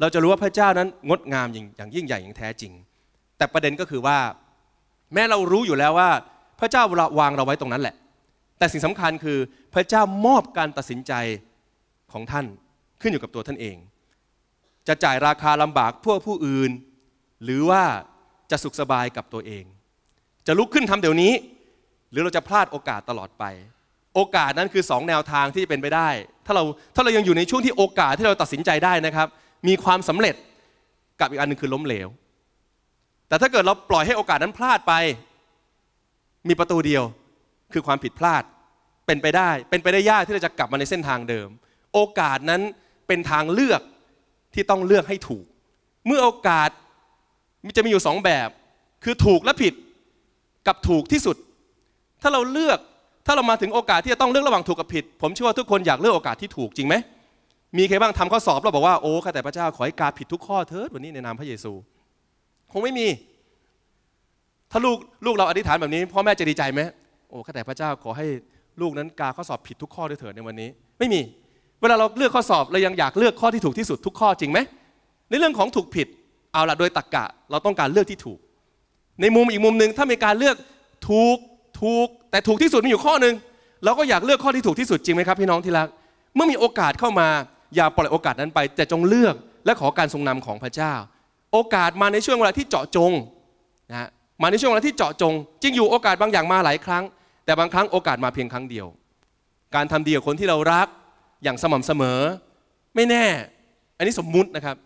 เราจะรู้ว่าพระเจ้านั้นงดงามอย่างยิ่งใหญ่อย่างแท้จริง แต่ประเด็นก็คือว่า แม้เรารู้อยู่แล้วว่าพระเจ้าวางเราไว้ตรงนั้นแหละแต่สิ่งสำคัญคือพระเจ้ามอบการตัดสินใจของท่านขึ้นอยู่กับตัวท่านเอง จะจ่ายราคาลำบากเพื่อผู้อื่น หรือว่าจะสุขสบายกับตัวเอง จะลุกขึ้นทำเดี๋ยวนี้ หรือเราจะพลาดโอกาสตลอดไป โอกาสนั้นคือ2แนวทางที่จะเป็นไปได้ ถ้าเราถ้าเรายังอยู่ในช่วงที่โอกาสที่เราตัดสินใจได้นะครับ มีความสำเร็จกับอีกอันนึงคือล้มเหลว แต่ถ้าเกิดเราปล่อยให้โอกาสนั้นพลาดไป มีประตูเดียวคือความผิดพลาดเป็นไปได้ เป็นไปได้ยากที่เราจะกลับมาในเส้นทางเดิม โอกาสนั้นเป็นทางเลือกที่ต้องเลือกให้ถูก เมื่อโอกาสมิจะมีอยู่สองแบบ คือถูกและผิดกับถูกที่สุด ถ้าเราเลือกถ้าเรามาถึงโอกาสที่จะต้องเลือกระหว่างถูกกับผิด ผมเชื่อว่าทุกคนอยากเลือกโอกาสที่ถูกจริงไหม มีใครบ้างทำข้อสอบเราบอกว่าโอ้ข้าแต่พระเจ้า ขอให้กาผิดทุกข้อเถิดวันนี้ในนามพระเยซูคงไม่มี ถ้าลูกลูกเราอธิษฐานแบบนี้พ่อแม่จะดีใจไหมโอ้ข้าแต่พระเจ้าขอให้ลูกนั้นกาข้อสอบผิดทุกข้อด้วยเถิดในวันนี้ ไม่มี เวลาเราเลือกข้อสอบเรายังอยากเลือกข้อที่ถูกที่สุดทุกข้อจริงไหม ในเรื่องของถูกผิดเอาละโดยตรกกะเราต้องการเลือกที่ถูก ในมุมอีกมุมหนึ่งถ้ามีการเลือกถูกถูกแต่ถูกที่สุดมีอยู่ข้อหนึ่งเราก็อยากเลือกข้อที่ถูกที่สุดจริงไหมครับพี่น้องที่รักเมื่อมีโอกาสเข้ามาอย่าปล่อยโอกาสนั้นไป แต่จงเลือกและขอการทรงนำของพระเจ้า โอกาสมาในช่วงเวลาที่เจาะจงนะมาในช่วงเวลาที่เจาะจง จริงอยู่โอกาสบางอย่างมาหลายครั้งแต่บางครั้งโอกาสมาเพียงครั้งเดียว การทำดีกับคนที่เรารัก อย่างสม่ำเสมอไม่แน่ อันนี้สมมุตินะครับ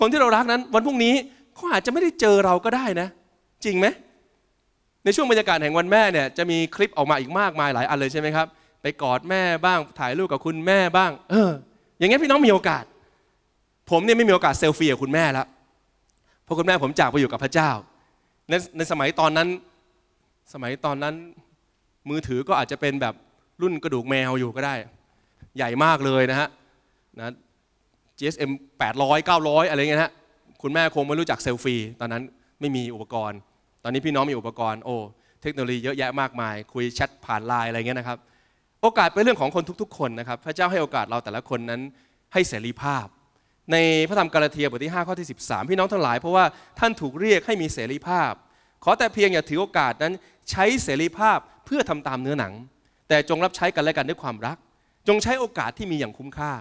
คนที่เรารักนั้น วันพรุ่งนี้เขาอาจจะไม่ได้เจอเราก็ได้นะ จริงไหม ในช่วงบรรยากาศแห่งวันแม่เนี่ยจะมีคลิปออกมาอีกมากมายหลายอันเลยใช่ไหมครับ ไปกอดแม่บ้าง ถ่ายรูปกับคุณแม่บ้าง เออ อย่างงี้พี่น้องมีโอกาส ผมเนี่ยไม่มีโอกาสเซลฟี่กับคุณแม่แล้วเพราะคุณแม่ผมจากไปอยู่กับพระเจ้า ในในสมัยตอนนั้น สมัยตอนนั้นมือถือก็อาจจะเป็นแบบรุ่นกระดูกแมวอยู่ก็ได้ ใหญ่มากเลยนะฮะนะ GSM 800 900 อะไรเงี้ยฮะคุณแม่คงไม่รู้จักเซลฟี่ ตอนนั้นไม่มีอุปกรณ์ ตอนนี้พี่น้องมีอุปกรณ์โอ้เทคโนโลยีเยอะแยะมากมาย คุยแชทผ่านไลน์อะไรเงี้ยนะครับ โอกาสเป็นเรื่องของคนทุกๆ คนนะครับ พระเจ้าให้โอกาสเราแต่ละคนนั้นให้เสรีภาพ ในพระธรรมกาลาเทียบทที่5ข้อที่13พี่น้องทั้งหลายเพราะว่าท่านถูกเรียกให้มีเสรีภาพ ขอแต่เพียงอย่าถือโอกาสนั้นใช้เสรีภาพเพื่อทำตามเนื้อหนัง แต่จงรับใช้กันและกันด้วยความรัก จงใช้โอกาสที่มีอย่างคุ้มค่า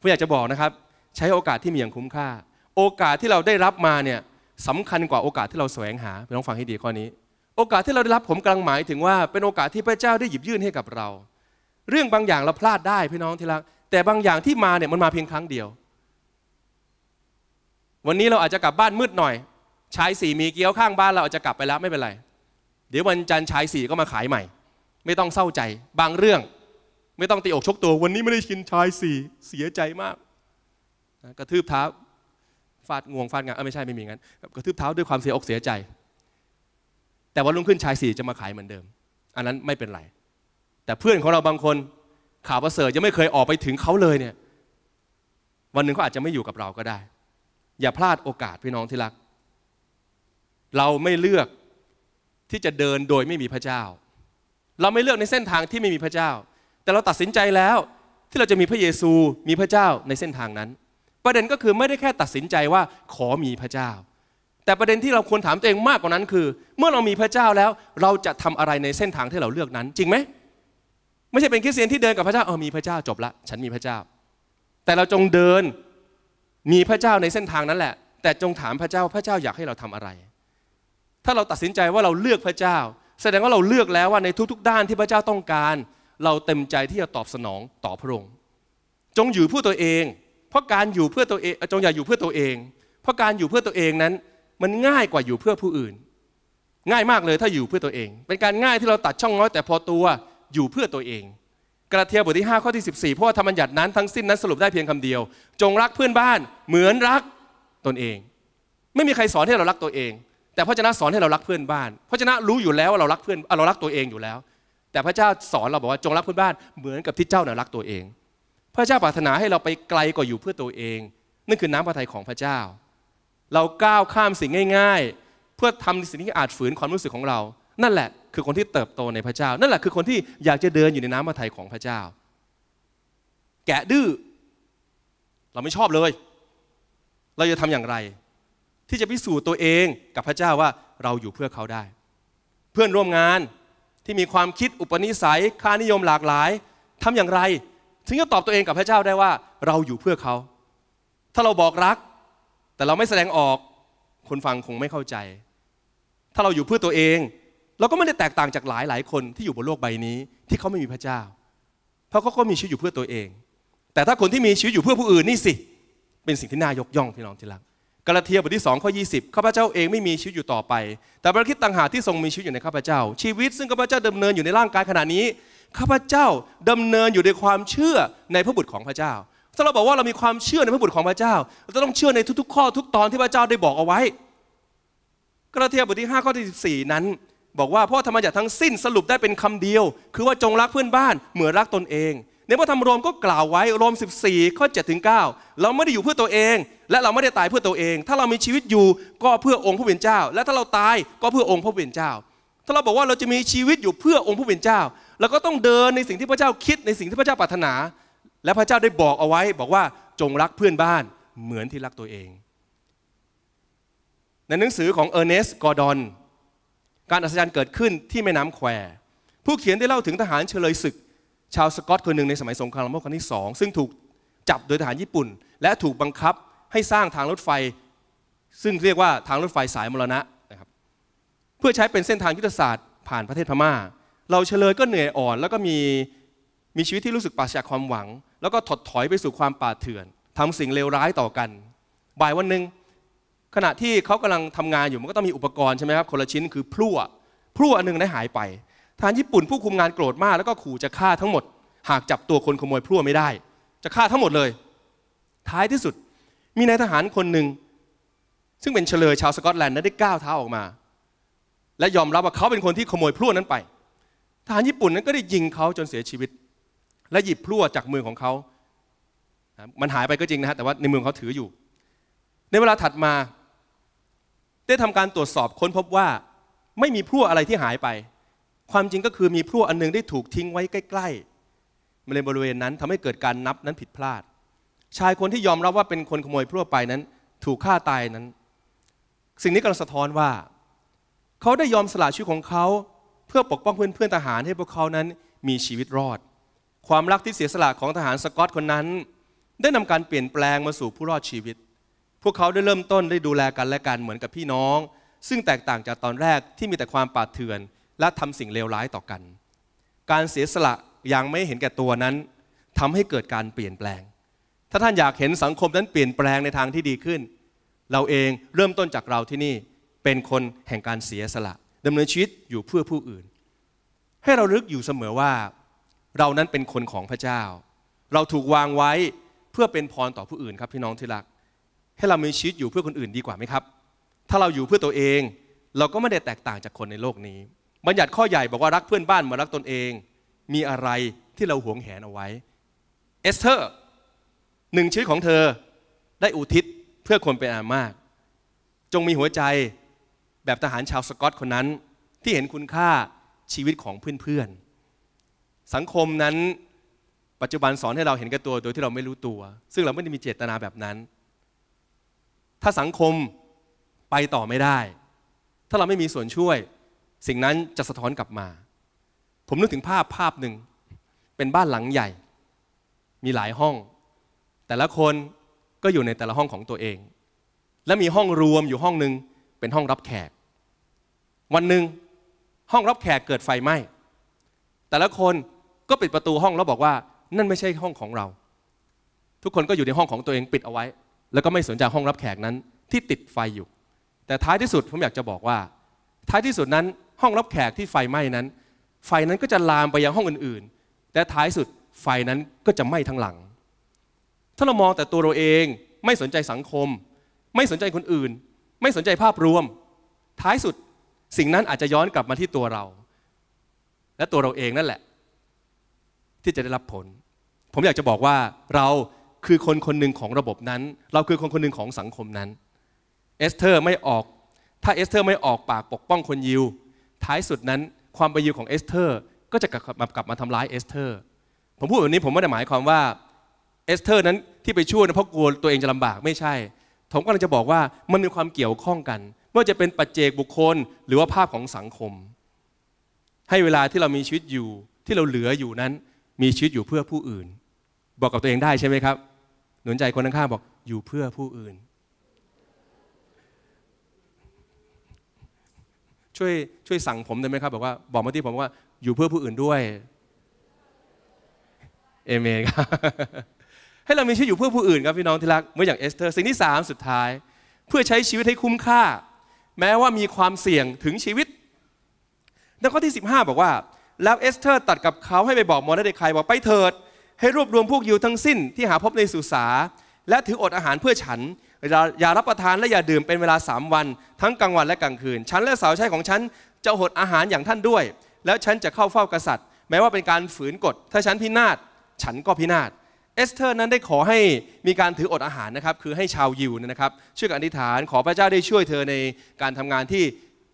ผมอยากจะบอกนะครับใช้โอกาสที่มีอย่างคุ้มค่า โอกาสที่เราได้รับมาเนี่ยสำคัญกว่าโอกาสที่เราแสวงหาไปลองฟังให้ดีข้อนี้ โอกาสที่เราได้รับผมกำลังหมายถึงว่าเป็นโอกาสที่พระเจ้าได้หยิบยื่นให้กับเรา เรื่องบางอย่าง เราพลาดได้พี่น้องที่รักแต่บางอย่างที่มาเนี่ยมันมาเพียงครั้งเดียว วันนี้เราอาจจะกลับบ้านมืดหน่อยชายสี่มีเกี้ยวข้างบ้านเราอาจจะกลับไปแล้วไม่เป็นไรดี๋ยววันจันทร์ชายสี่ก็มาขายใหม่ ไม่ต้องเศร้าใจ บางเรื่อง ไม่ต้องตีอกชกตัววันนี้ไม่ได้กินชายสี่เสียใจมากกระทืบเท้าฟาดงวงฟาดงานไม่ใช่ไม่มีงั้นกระทืบเท้าด้วยความเสียอกเสียใจ แต่วันรุ่งขึ้นชายสี่จะมาขายเหมือนเดิม อันนั้นไม่เป็นไรแต่เพื่อนของเราบางคนข่าวประเสริฐยังไม่เคยออกไปถึงเขาเลยเนี่ย วันหนึ่งเขาอาจจะไม่อยู่กับเราก็ได้ อย่าพลาดโอกาสพี่น้องที่รัก เราไม่เลือกที่จะเดินโดยไม่มีพระเจ้า เราไม่เลือกในเส้นทางที่ไม่มีพระเจ้า แต่เราตัดสินใจแล้วที่เราจะมีพระเยซูมีพระเจ้าในเส้นทางนั้น ประเด็นก็คือไม่ได้แค่ตัดสินใจว่าขอมีพระเจ้า แต่ประเด็นที่เราควรถามตัวเองมากกว่านั้นคือ เมื่อเรามีพระเจ้าแล้วเราจะทำอะไรในเส้นทางที่เราเลือกนั้น จริงไหม ไม่ใช่เป็นคริสเตียนที่เดินกับพระเจ้าเออมีพระเจ้าจบละฉันมีพระเจ้า แต่เราจงเดินมีพระเจ้าในเส้นทางนั้นแหละ แต่จงถามพระเจ้าพระเจ้าอยากให้เราทำอะไรถ้าเราตัดสินใจว่าเราเลือกพระเจ้า แสดงว่าเราเลือกแล้วว่าในทุกๆด้านที่พระเจ้าต้องการ เราเต็มใจที่จะตอบสนองต่อพระองค์จงอยู่เพื่อตัวเอง เพราะการอยู่เพื่อตัวเอง จงอย่าอยู่เพื่อตัวเอง เพราะการอยู่เพื่อตัวเองนั้นมันง่ายกว่าอยู่เพื่อผู้อื่น ง่ายมากเลยถ้าอยู่เพื่อตัวเอง เป็นการง่ายที่เราตัดช่องน้อยแต่พอตัวอยู่เพื่อตัวเองกระเทียบทที่5ข้อที่14เพราะว่าธรรมบัญญัตินั้นทั้งสิ้นนั้นสรุปได้เพียงคำเดียว จงรักเพื่อนบ้านเหมือนรักตนเอง ไม่มีใครสอนให้เรารักตัวเองแต่พระเจ้าสอนให้เรารักเพื่อนบ้าน พระเจ้ารู้อยู่แล้วว่าเรารักเพื่อนเรารักตัวเองอยู่แล้ว แต่พระเจ้าสอนเราบอกว่าจงรักเพื่อนบ้านเหมือนกับที่เจ้าเนี่ยรักตัวเอง พระเจ้าปรารถนาให้เราไปไกลกว่าอยู่เพื่อตัวเอง นั่นคือน้ำพระทัยของพระเจ้า เราก้าวข้ามสิ่งง่ายๆ เพื่อทำสิ่งที่อาจฝืนความรู้สึกของเรา นั่นแหละ คือคนที่เติบโตในพระเจ้า นั่นแหละคือคนที่อยากจะเดินอยู่ในน้ำพระทัยของพระเจ้า แกะดื้อเราไม่ชอบเลย เราจะทำอย่างไรที่จะพิสูจน์ตัวเองกับพระเจ้าว่าเราอยู่เพื่อเขาได้ เพื่อนร่วมงานที่มีความคิดอุปนิสัยค่านิยมหลากหลายทำอย่างไรถึงจะตอบตัวเองกับพระเจ้าได้ว่าเราอยู่เพื่อเขา ถ้าเราบอกรักแต่เราไม่แสดงออกคนฟังคงไม่เข้าใจ ถ้าเราอยู่เพื่อตัวเอง เราก็ไม่ได้แตกต่างจากหลายหลายคนที่อยู่บนโลกใบนี้ที่เขาไม่มีพระเจ้า เพราะเขาก็มีชีวิตอยู่เพื่อตัวเอง แต่ถ้าคนที่มีชีวิตอยู่เพื่อผู้อื่นนี่สิ เป็นสิ่งที่น่ายกย่องพี่น้องที่รักกาลาเทียบทที่2ข้อ20ข้าพเจ้าเองไม่มีชีวิตอยู่ต่อไป แต่พระคิดต่างหากที่ทรงมีชีวิตอยู่ในข้าพเจ้า ชีวิตซึ่งข้าพเจ้าดำเนินอยู่ในร่างกายขณะนี้ข้าพเจ้าดำเนินอยู่ในความเชื่อในพระบุตรของพระเจ้าถ้าเราบอกว่าเรามีความเชื่อในพระบุตรของพระเจ้าเราจะต้องเชื่อในทุก ๆ ข้อทุกตอนที่พระเจ้าได้บอกเอาไว้กาลาเทียบทที่5ข้อที่14นั้น บอกว่าพ่อธรรมจักทั้งสิ้นสรุปได้เป็นคำเดียว คือว่าจงรักเพื่อนบ้านเหมือนรักตนเองในพระธรรมโรมก็กล่าวไว้โรม14ข้อ7ถึง 9 เราไม่ได้อยู่เพื่อตัวเอง และเราไม่ได้ตายเพื่อตัวเอง ถ้าเรามีชีวิตอยู่ก็เพื่อองค์พระผู้เป็นเจ้า และถ้าเราตายก็เพื่อองค์พระผู้เป็นเจ้า ถ้าเราบอกว่าเราจะมีชีวิตอยู่เพื่อองค์พระผู้เป็นเจ้าเราก็ต้องเดินในสิ่งที่พระเจ้าคิดในสิ่งที่พระเจ้าปรารถนา และพระเจ้าได้บอกเอาไว้ บอกว่าจงรักเพื่อนบ้านเหมือนที่รักตัวเอง ในหนังสือของเออร์เนสต์กอร์ดอนการอัศจรรย์เกิดขึ้นที่แม่น้ำแควผู้เขียนได้เล่าถึงทหารเฉลยศึกชาวสกอตคนหนึ่งในสมัยสงครามโลกครั้งที่สองซึ่งถูกจับโดยทหารญี่ปุ่น และถูกบังคับให้สร้างทางรถไฟ ซึ่งเรียกว่าทางรถไฟสายมรณะนะครับเพื่อใช้เป็นเส้นทางยุทธศาสตร์ผ่านประเทศพม่าเราเฉลยก็เหนื่อยอ่อน แล้วก็มีมีชีวิตที่รู้สึกปราศจากความหวัง แล้วก็ถดถอยไปสู่ความป่าเถื่อน ทำสิ่งเลวร้ายต่อกันบ่ายวันหนึ่งขณะที่เขากำลังทำงานอยู่มันก็ต้องมีอุปกรณ์ใช่ไหมครับคนละชิ้น คือพลั่วพลั่วอันนึงได้หายไปทหารญี่ปุ่นผู้คุมงานโกรธมากแล้วก็ขู่จะฆ่าทั้งหมด หากจับตัวคนขโมยพลั่วไม่ได้ จะฆ่าทั้งหมดเลย ท้ายที่สุด มีนายทหารคนหนึ่งซึ่งเป็นเฉลยชาวสกอตแลนด์นั้นได้ก้าวเท้าออกมาและยอมรับว่าเขาเป็นคนที่ขโมยพลั่วนั้นไปทหารญี่ปุ่นนั้นก็ได้ยิงเขาจนเสียชีวิต และหยิบพลั่วจากมือของเขา มันหายไปก็จริงนะฮะแต่ว่าในมือเขาถืออยู่ ในเวลาถัดมา ได้ทำการตรวจสอบค้นพบว่าไม่มีพลั่วอะไรที่หายไปความจริงก็คือมีพลั่วอันนึงได้ถูกทิ้งไว้ใกล้ๆบริเวณบริเวณนั้นทำให้เกิดการนับนั้นผิดพลาด ชายคนที่ยอมรับว่าเป็นคนขโมยพลั่วไปนั้นถูกฆ่าตายนั้น สิ่งนี้กำลังสะท้อนว่า เขาได้ยอมสละชีวิตของเขา เพื่อปกป้องเพื่อนเพื่อนทหารให้พวกเขานั้นมีชีวิตรอด ความรักที่เสียสละของทหารสกอตคนนั้น ได้นำการเปลี่ยนแปลงมาสู่ผู้รอดชีวิต พวกเขาได้เริ่มต้นได้ดูแลกันและกัน เหมือนกับพี่น้อง ซึ่งแตกต่างจากตอนแรกที่มีแต่ความปาดเถื่อนและทำสิ่งเลวร้ายต่อกัน การเสียสละอย่างไม่เห็นแก่ตัวนั้นทำให้เกิดการเปลี่ยนแปลง ถ้าท่านอยากเห็นสังคมนั้นเปลี่ยนแปลงในทางที่ดีขึ้น เราเองเริ่มต้นจากเราที่นี่ เป็นคนแห่งการเสียสละดำเนินชีวิตอยู่เพื่อผู้อื่น ให้เราลึกอยู่เสมอว่าเรานั้นเป็นคนของพระเจ้า เราถูกวางไว้เพื่อเป็นพรต่อผู้อื่นครับพี่น้องที่รัก ให้เรามีชีวิตอยู่เพื่อคนอื่นดีกว่าไหมครับ ถ้าเราอยู่เพื่อตัวเองเราก็ไม่ได้แตกต่างจากคนในโลกนี้บัญญัติข้อใหญ่บอกว่ารักเพื่อนบ้านเหมือนรักตนเอง มีอะไรที่เราหวงแหนเอาไว้ เอสเธอร์ หนึ่งชีวิตของเธอได้อุทิศเพื่อคนเป็นอามาก จงมีหัวใจแบบทหารชาวสกอตคนนั้น ที่เห็นคุณค่าชีวิตของเพื่อนๆสังคมนั้น ปัจจุบันสอนให้เราเห็นแก่ตัว โดยที่เราไม่รู้ตัว ซึ่งเราไม่ได้มีเจตนาแบบนั้น ถ้าสังคมไปต่อไม่ได้ ถ้าเราไม่มีส่วนช่วยสิ่งนั้นจะสะท้อนกลับมา ผมนึกถึงภาพภาพหนึ่งเป็นบ้านหลังใหญ่ มีหลายห้อง แต่ละคนก็อยู่ในแต่ละห้องของตัวเอง และมีห้องรวมอยู่ห้องหนึ่งเป็นห้องรับแขก วันหนึ่งห้องรับแขกเกิดไฟไหม้แต่ละคนก็ปิดประตูห้องแล้วบอกว่านั่นไม่ใช่ห้องของเรา ทุกคนก็อยู่ในห้องของตัวเองปิดเอาไว้ แล้วก็ไม่สนใจห้องรับแขกนั้น ที่ติดไฟอยู่ แต่ท้ายที่สุดผมอยากจะบอกว่า ท้ายที่สุดนั้นห้องรับแขกที่ไฟไหม้นั้น ไฟนั้นก็จะลามไปยังห้องอื่นๆและท้ายสุดไฟนั้นก็จะไหม้ทั้งหลัง ถ้าเรามองแต่ตัวเราเองไม่สนใจสังคม ไม่สนใจคนอื่น ไม่สนใจภาพรวม ท้ายสุดสิ่งนั้นอาจจะย้อนกลับมาที่ตัวเรา และตัวเราเองนั่นแหละ ที่จะได้รับผล ผมอยากจะบอกว่าเราคือคนคนหนึ่งของระบบนั้น เราคือคนคนหนึ่งของสังคมนั้น เอสเธอร์ไม่ออก ถ้าเอสเธอร์ไม่ออกปากปกป้องคนยิวท้ายสุดนั้นความประยูของเอสเธอร์ก็จะกลับมากลับมาทำร้ายเอสเธอร์ ผมพูดแบบนี้ผมไม่ได้หมายความว่าเอสเธอร์ นั้นที่ไปช่วยเพราะกลัวตัวเองจะลำบากไม่ใช่ ผมกำลังจะบอกว่ามันมีความเกี่ยวข้องกันไม่ว่าจะเป็นปัจเจกบุคคลหรือว่าภาพของสังคม ให้เวลาที่เรามีชีวิตอยู่ที่เราเหลืออยู่นั้น มีชีวิตอยู่เพื่อผู้อื่น บอกกับตัวเองได้ใช่ไหมครับ หนุนใจคนข้างๆบอกอยู่เพื่อผู้อื่นช่วยช่วยสั่งผมได้ไหมครับ บอกว่าบอกมาที่ผมว่าอยู่เพื่อผู้อื่นด้วยเอเมนครับ ให้เรามีชีวิตอยู่เพื่อผู้อื่นครับ พี่น้องที่รักเมื่ออย่างเอสเธอร์สิ่งที่ 3 สุดท้าย เพื่อใช้ชีวิตให้คุ้มค่า แม้ว่ามีความเสี่ยงถึงชีวิตในข้อที่ 15 บอกว่าแล้วเอสเธอร์ตัดกับเขาให้ไปบอกมอร์เดคายบอกไปเถิดให้รวบรวมพวกยิวทั้งสิ้นที่หาพบในสุสาและถืออดอาหารเพื่อฉันอย่ารับประทานและอย่าดื่มเป็นเวลาสามวัน ทั้งกลางวันและกลางคืน ฉันและสาวใช้ของฉัน จะหดอาหารอย่างท่านด้วย แล้วฉันจะเข้าเฝ้ากษัตริย์ แม้ว่าเป็นการฝืนกฎถ้าฉันพินาศฉันก็พินาศเอสเธอร์ นั้นได้ขอให้มีการถืออดอาหารนะครับคือให้ชาวยิวนะครับช่วยกันอธิษฐานขอพระเจ้าได้ช่วยเธอในการทำงานที่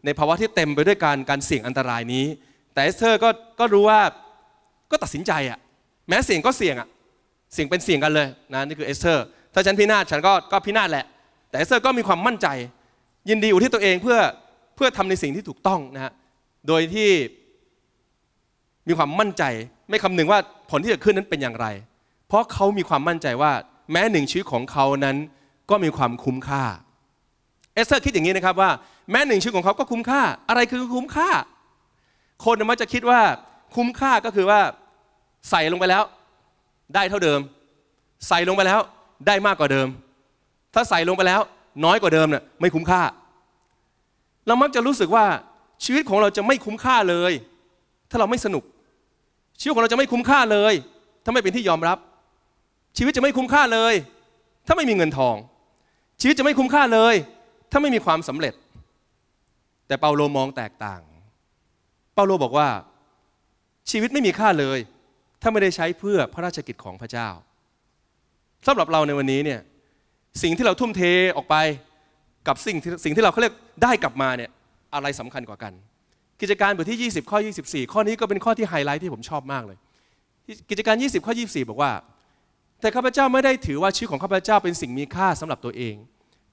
ในภาวะที่เต็มไปด้วยการการเสี่ยงอันตรายนี้ แต่เอสเธอร์ก็ก็รู้ว่าก็ตัดสินใจอะแม้เสี่ยงก็เสี่ยงอะเสี่ยงเป็นเสี่ยงกันเลยนะนี่คือเอสเธอร์ถ้าฉันพินาศฉันก็ก็พินาศแหละแต่เซอร์ก็มีความมั่นใจ ยินดีอยู่ที่ตัวเองเพื่อเพื่อทำในสิ่งที่ถูกต้องนะฮะโดยที่มีความมั่นใจ ไม่คำนึงว่าผลที่จะขึ้นนั้นเป็นอย่างไร เพราะเขามีความมั่นใจว่า แม้หนึ่งชีวิตของเขานั้น ก็มีความคุ้มค่า เอสเซอร์ คิดอย่างนี้นะครับว่า แม้หนึ่งชีวิตของเขาก็คุ้มค่าอะไรคือคุ้มค่า คนมักจะคิดว่า คุ้มค่าก็คือว่าใส่ลงไปแล้ว ได้เท่าเดิม ใส่ลงไปแล้วได้มากกว่าเดิม ถ้าใส่ลงไปแล้วน้อยกว่าเดิมเนะ่ยไม่คุ้มค่า เรามักจะรู้สึกว่า ชีวิตของเราจะไม่คุ้มค่าเลย ถ้าเราไม่สนุก ชีวิตของเราจะไม่คุ้มค่าเลย ถ้าไม่เป็นที่ยอมรับ ชีวิตจะไม่คุ้มค่าเลย ถ้าไม่มีเงินทอง ชีวิตจะไม่คุ้มค่าเลย ถ้าไม่มีความสำเร็จ แต่เปาโลมองแตกต่าง เปาโลบอกว่า ชีวิตไม่มีค่าเลย ถ้าไม่ได้ใช้เพื่อพระราชกิจของพระเจ้าสำหรับเราในวันนี้เนี่ยสิ่งที่เราทุ่มเทออกไปกับสิ่งสิ่งที่เราเขาเรียกได้กลับมาเนี่ยอะไรสำคัญกว่ากัน กิจการบทที่ 20ข้อ24 ข้อนี้ก็เป็นข้อที่ไฮไลท์ที่ผมชอบมากเลยกิจการ 20ข้อ24บอกว่า แต่ข้าพเจ้าไม่ได้ถือว่าชื่อของข้าพเจ้าเป็นสิ่งมีค่าสำหรับตัวเอง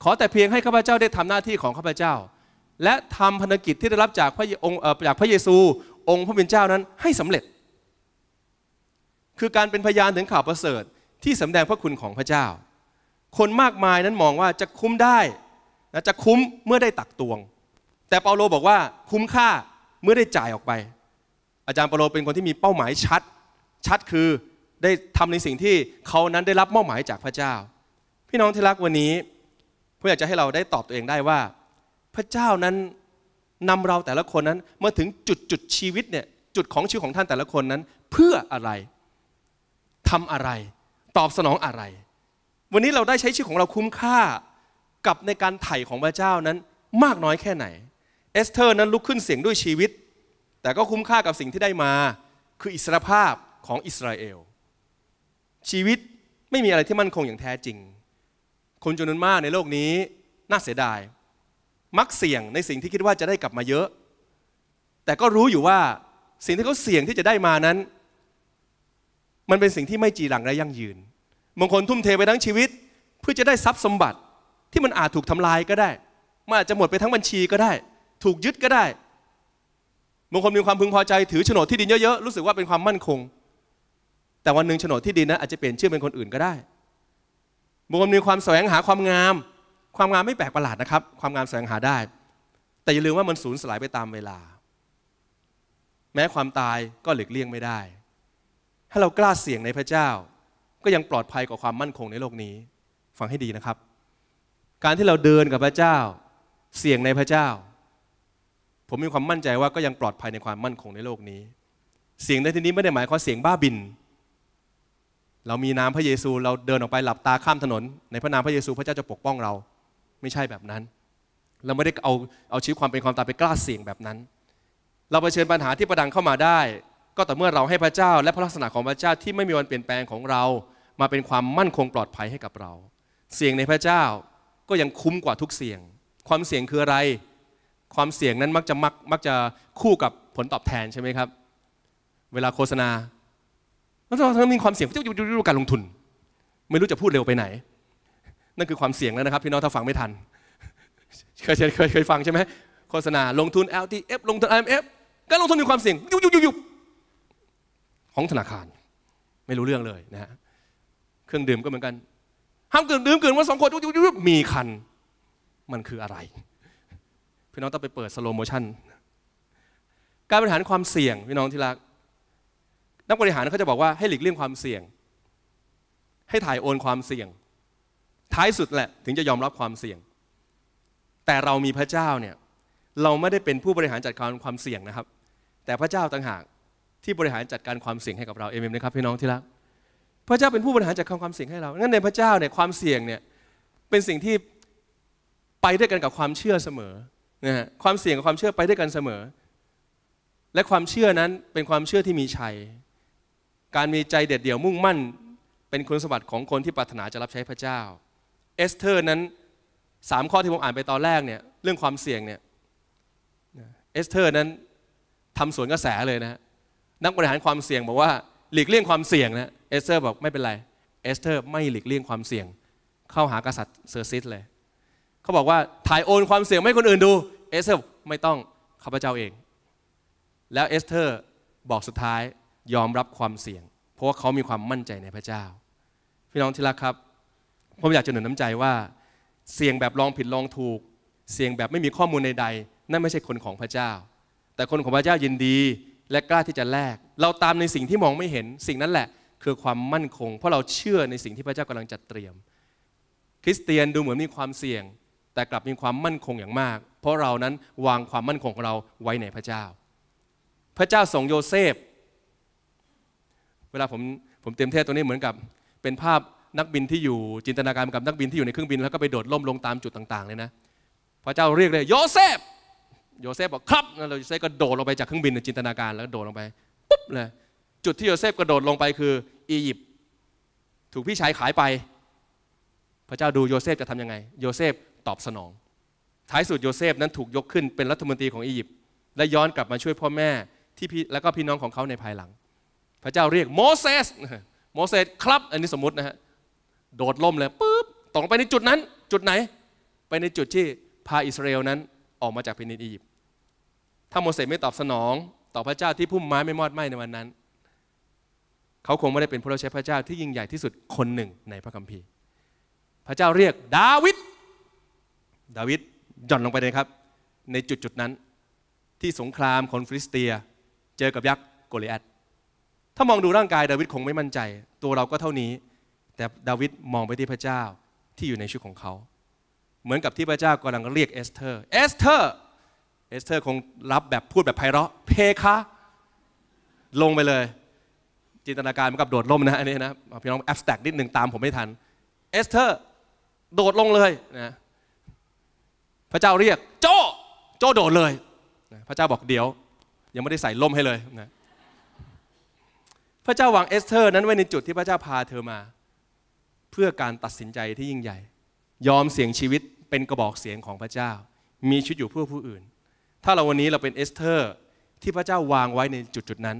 ขอแต่เพียงให้ข้าพเจ้าได้ทำหน้าที่ของข้าพเจ้า และทำพันธกิจที่ได้รับจากพระองค์จากพระเยซูองค์พระผู้เป็นเจ้านั้นให้สำเร็จ คือการเป็นพยานถึงข่าวประเสริฐที่สำแดงพระคุณของพระเจ้า คนมากมายนั้นมองว่าจะคุ้มได้นะจะคุ้มเมื่อได้ตักตวง แต่เปาโลบอกว่าคุ้มค่าเมื่อได้จ่ายออกไป อาจารย์เปาโลเป็นคนที่มีเป้าหมายชัด ชัดคือได้ทำในสิ่งที่เขานั้นได้รับมอบหมายจากพระเจ้า พี่น้องที่รักวันนี้ผมอยากจะให้เราได้ตอบตัวเองได้ว่า พระเจ้านั้นนำเราแต่ละคนนั้นเมื่อถึงจุดจุดชีวิตเนี่ยจุดของชีวิตของท่านแต่ละคนนั้น เพื่ออะไรทำอะไรตอบสนองอะไร วันนี้เราได้ใช้ชีวิตของเราคุ้มค่ากับในการไถ่ของพระเจ้านั้นมากน้อยแค่ไหน เอสเธอร์นั้นลุกขึ้นเสียงด้วยชีวิต แต่ก็คุ้มค่ากับสิ่งที่ได้มาคืออิสรภาพของอิสราเอล ชีวิตไม่มีอะไรที่มั่นคงอย่างแท้จริง คนจำนวนมากในโลกนี้น่าเสียดาย มักเสี่ยงในสิ่งที่คิดว่าจะได้กลับมาเยอะ แต่ก็รู้อยู่ว่าสิ่งที่เขาเสี่ยงที่จะได้มานั้นมันเป็นสิ่งที่ไม่จีรังและยั่งยืนบางคนทุ่มเทไปทั้งชีวิต เพื่อจะได้ทรัพย์สมบัติที่มันอาจถูกทำลายก็ได้ มันอาจจะหมดไปทั้งบัญชีก็ได้ ถูกยึดก็ได้ บางคนมีความพึงพอใจถือโฉนดที่ดินเยอะๆ รู้สึกว่าเป็นความมั่นคง แต่วันหนึ่งโฉนดที่ดินนั้นอาจจะเปลี่ยนชื่อเป็นคนอื่นก็ได้ บางคนมีความแสวงหาความงาม ความงามไม่แปลกประหลาดนะครับ ความงามแสวงหาได้ แต่อย่าลืมว่ามันสูญสลายไปตามเวลา แม้ความตายก็หลีกเลี่ยงไม่ได้าเรากล้าเสี่ยงในพระเจ้าก็ยังปลอดภัยกว่าความมั่นคงในโลกนี้ฟังให้ดีนะครับ การที่เราเดินกับพระเจ้าเสี่ยงในพระเจ้า ผมมีความมั่นใจว่าก็ยังปลอดภัยในความมั่นคงในโลกนี้ เสียงในที่นี้ไม่ได้หมายความเสียงบ้าบินเรามีนาพระเยซูเราเดินออกไปหลับตาข้ามถนน ในพระนามพระเยซูพระเจ้าจะปกป้องเราไม่ใช่แบบนั้น เราไม่ได้เอาเอาชีวิตความเป็นความตายไปกล้าเสี่ยงแบบนั้น เราเผชิญปัญหาที่ประดังเข้ามาได้ก็แต่เมื่อเราให้พระเจ้าและพระลักษณะของพระเจ้าที่ไม่มีวันเปลี่ยนแปลงของเรา มาเป็นความมั่นคงปลอดภัยให้กับเรา เสี่ยงในพระเจ้าก็ยังคุ้มกว่าทุกเสี่ยง ความเสี่ยงคืออะไร ความเสี่ยงนั้นมักจะมักมักจะคู่กับผลตอบแทนใช่ไหมครับ เวลาโฆษณาแล้วเราทั้งมีความเสี่ยงที่อยู่ในการลงทุน ไม่รู้จะพูดเร็วไปไหน นั่นคือความเสี่ยงแล้วนะครับพี่น้องถ้าฟังไม่ทันเคยเคยเคยฟังใช่ไหมโฆษณาลงทุน LTF ลงทุน IMF การลงทุนมีความเสี่ยงยุบยุบยุบของธนาคารไม่รู้เรื่องเลยนะฮะเครื่องดื่มก็เหมือนกันห้ามเกินดื่มเกิมวันสองคนยุบมีคันมันคืออะไร พี่น้องต้องไปเปิดสโลโมชันการบริหารความเสี่ยง พี่น้องที่รักนักบริหารเขาจะบอกว่าให้หลีกเลี่ยงความเสี่ยง ให้ถ่ายโอนความเสี่ยง ท้ายสุดแหละถึงจะยอมรับความเสี่ยง แต่เรามีพระเจ้าเนี่ยเราไม่ได้เป็นผู้บริหารจัดการความเสี่ยงนะครับ แต่พระเจ้าต่างหากที่บริหารจัดการความเสี่ยงให้กับเราเอเมนหมครับพี่น้องที่รักพระเจ้าเป็นผู้บริหารจัดการความเสี่ยงให้เรา งั้นในพระเจ้าเนี่ยความเสี่ยงเนี่ยเป็นสิ่งที่ไปด้วยกันกับความเชื่อเสมอนะฮะความเสี่ยงกับความเชื่อไปด้วยกันเสมอ และความเชื่อนั้นเป็นความเชื่อที่มีชัย การมีใจเด็ดเดี่ยวมุ่งมั่นเป็นคุณสมบัติของคนที่ปรารถนาจะรับใช้พระเจ้า เอสเธอร์นั้นสามข้อที่ผมอ่านไปตอนแรกเนี่ยเรื่องความเสี่ยงเนี่ยเอสเธอร์นั้นทำสวนกระแสเลยนะนักบริหารความเสี่ยงบอกว่าหลีกเลี่ยงความเสี่ยงนะเอสเตอร์บอกไม่เป็นไร เอสเตอร์ไม่หลีกเลี่ยงความเสี่ยง เข้าหากษัตริย์เซอร์ซิสเลยเขาบอกว่าถ่ายโอนความเสี่ยงให้คนอื่นดูเอสเตอร์ไม่ต้องข้าพเจ้าเอง แล้วเอสเตอร์บอกสุดท้ายยอมรับความเสี่ยงเพราะว่าเขามีความมั่นใจในพระเจ้า พี่น้องที่รักครับผมอยากจะหนุนน้ำใจว่าเสี่ยงแบบลองผิดลองถูกเสี่ยงแบบไม่มีข้อมูลใดๆนั่นไม่ใช่คนของพระเจ้า แต่คนของพระเจ้ายินดีและกล้าที่จะแลกเราตามในสิ่งที่มองไม่เห็น สิ่งนั้นแหละคือความมั่นคง เพราะเราเชื่อในสิ่งที่พระเจ้ากำลังจัดเตรียม คริสเตียนดูเหมือนมีความเสี่ยง แต่กลับมีความมั่นคงอย่างมาก เพราะเรานั้นวางความมั่นคงของเราไว้ในพระเจ้า พระเจ้าส่งโยเซฟ เวลาผมผมเตรียมเทศตัวนี้เหมือนกับเป็นภาพนักบินที่อยู่จินตนาการกับนักบินที่อยู่ในเครื่องบินแล้วก็ไปโดดล่มลงตามจุดต่างๆเลยนะ พระเจ้าเรียกเลย โยเซฟโยเซฟบอกครับแล้วโยเซฟก็โดดลงไปจากเครื่องบินจินตนาการแล้วโดดลงไปปุ๊บเลยจุดที่โยเซฟกระโดดลงไปคืออียิปต์ถูกพี่ชายขายไป พระเจ้าดูโยเซฟจะทํำยังไง โยเซฟตอบสนองท้ายสุดโยเซฟนั้นถูกยกขึ้นเป็นรัฐมนตรีของอียิปต์และย้อนกลับมาช่วยพ่อแม่ที่พี่แล้วก็พี่น้องของเขาในภายหลัง พระเจ้าเรียกโมเสสโมเสสครับ อันนี้สมมตินะฮะโดดล่มเลยปุ๊บตกลงไปในจุดนั้น จุดไหน ไปในจุดที่พาอิสราเอลนั้นออกมาจากแผ่นดินอียิปต์ ถ้าโมเสสไม่ตอบสนองต่อพระเจ้าที่พุ่มไม้ไม่มอดไหม้ในวันนั้น เขาคงไม่ได้เป็นผู้รับใช้พระเจ้าที่ยิ่งใหญ่ที่สุดคนหนึ่งในพระคัมภีร์ พระเจ้าเรียกดาวิด ดาวิดหย่อนลงไปเลยครับ ในจุดจุดนั้น ที่สงครามคอฟรลิสเตีย เจอกับยักษ์โกลิอัตถ้ามองดูร่างกาย ดาวิดคงไม่มั่นใจ ตัวเราก็เท่านี้ แต่ดาวิดมองไปที่พระเจ้าที่อยู่ในชีวิตของเขาเหมือนกับที่พระเจ้ากำลังเรียกเอสเธอร์ เอสเธอร์ เอสเธอร์คงรับแบบพูดแบบไพเราะ เพคะ ลงไปเลย จินตนาการเหมือนกับโดดล่มนะอันนี้นะพี่น้องแอบสแต็กนิดหนึ่งตามผมไม่ทัน เอสเธอร์ โดดลงเลยนะพระเจ้าเรียกโจโจโดดเลยพระเจ้าบอกเดี๋ยว ยังไม่ได้ใส่ล่มให้เลยนะพระเจ้าวางเอสเธอร์ นั้นไว้ในจุดที่พระเจ้าพาเธอมา เพื่อการตัดสินใจที่ยิ่งใหญ่ ยอมเสี่ยงชีวิตเป็นกระบอกเสียงของพระเจ้า มีชีวิตอยู่เพื่อผู้อื่น ถ้าเราวันนี้เราเป็นเอสเธอร์ที่พระเจ้าวางไว้ในจุดจุดนั้น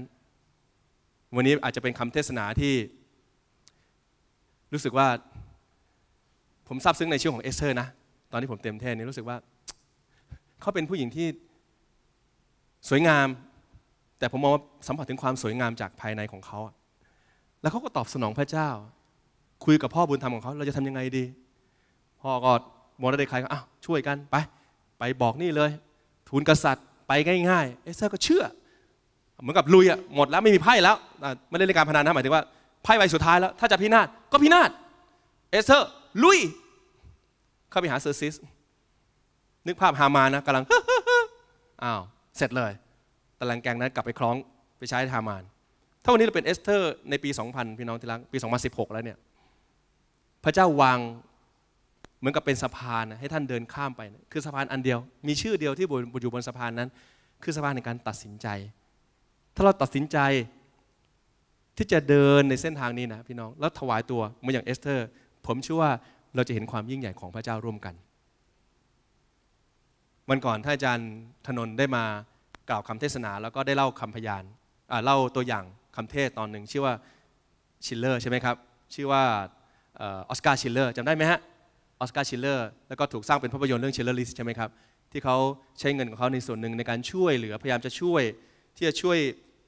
วันนี้อาจจะเป็นคำเทศนาที่ รู้สึกว่าผมซาบซึ้งในชื่อของเอสเธอร์นะ ตอนที่ผมเต็มเทนนี้ รู้สึกว่า เขาเป็นผู้หญิงที่สวยงาม แต่ผมมองว่าสัมผัสถึงความสวยงามจากภายในของเขา แล้วเขาก็ตอบสนองพระเจ้า คุยกับพ่อบุญธรรมของเขาเราจะทำยังไงดี พ่อก็มอร์เดคายก็อ้าวช่วยกันไป ไปบอกนี่เลยทูลกษัตริย์ไปง่าย ๆ เอสเธอร์ก็เชื่อ เหมือนกับลุยอะหมดแล้ว ไม่มีไพ่แล้ว ไม่ได้เล่นการพนันนะหมายถึงว่าไพ่ใบสุดท้ายแล้ว ถ้าจะพินาศก็พินาศเอสเธอร์ ลุย เข้าไปหาเซอร์ซิส นึกภาพฮามานะกำลังอ้าว เสร็จเลย ตะลังแกงนั้นกลับไปคล้องไปใช้ฮามานถ้าวันนี้เราเป็นเอสเธอร์ ในปี 2000 พี่น้องที่รักปี2016แล้วเนี่ยพระเจ้าวางเหมือนกับเป็นสะพานให้ท่านเดินข้ามไปคือสะพานอันเดียว มีชื่อเดียวที่อยู่บนสะพานนั้น คือสะพานในการตัดสินใจ ถ้าเราตัดสินใจที่จะเดินในเส้นทางนี้นะพี่น้องแล้วถวายตัวเหมือนอย่างเอสเตอร์ ผมเชื่อว่าเราจะเห็นความยิ่งใหญ่ของพระเจ้าร่วมกันมันก่อนท่านอาจารย์ธนนได้มากล่าวคำเทศนา แล้วก็ได้เล่าคำพยานเล่าตัวอย่างคำเทศตอนหนึ่งชื่อว่าชิลเลอร์ใช่ไหมครับชื่อว่าออสการ์ชิลเลอร์จำได้ไหมฮะออสการ์ชิลเลอร์แล้วก็ถูกสร้างเป็นภาพยนตร์เรื่องชิลเลอร์ลิสใช่ไหมครับที่เขาใช้เงินของเขาในส่วนหนึ่งในการช่วยเหลือพยายามจะช่วยที่จะช่วย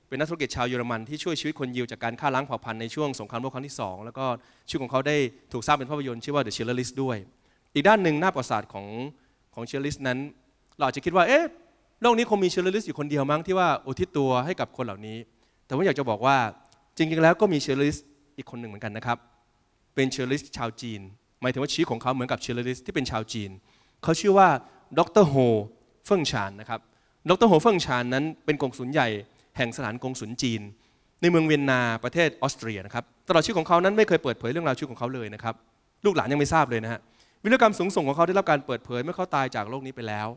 เป็นนักธุรกิจชาวเยอรมันที่ช่วยชีวิตคนยิวจากการฆ่าล้างเผ่าพันธุ์ในช่วงสงครามโลกครั้งที่2แล้วก็ชื่อของเขาได้ถูกสร้างเป็นภาพยนตร์ชื่อว่า The ะ c h i l l e r ์ i s t ด้วย อีกด้านหนึ่งหน้าประวัติศาสตร์ของของ Schiller ล i s t นั้น เราอาจจะคิดว่าเอ๊ะโลกนี้คงมี Schiller ล i s t อยู่คนเดียวมั้งที่ว่าอุทิศตัวให้กับคนเหล่านี้ แต่ว่าอยากจะบอกว่าจริงๆแล้วก็มี c h i l l e r i s t อีกคนหนึ่งเหมือนกันนะครับเป็น c h i l l e r i s t ชาวจีนหมายถึงว่าชีวิตของเขาเหมือนกับเชลลิสที่เป็นชาวจีน เขาชื่อว่าดรโฮเฟิงชานนะครับดรโฮเฟิงชานนั้นเป็นกงสุลใหญ่แห่งสถานกงสุลจีน ในเมืองเวียนนาประเทศออสเตรียนะครับตลอดชีวิตของเขานั้นไม่เคยเปิดเผยเรื่องราวชีวิตของเขาเลยนะครับลูกหลานยังไม่ทราบเลยนะฮะวิรกรรมสูงส่งของเขาได้รับการเปิดเผยเมื่อเขาตายจากโลกนี้ไปแล้ว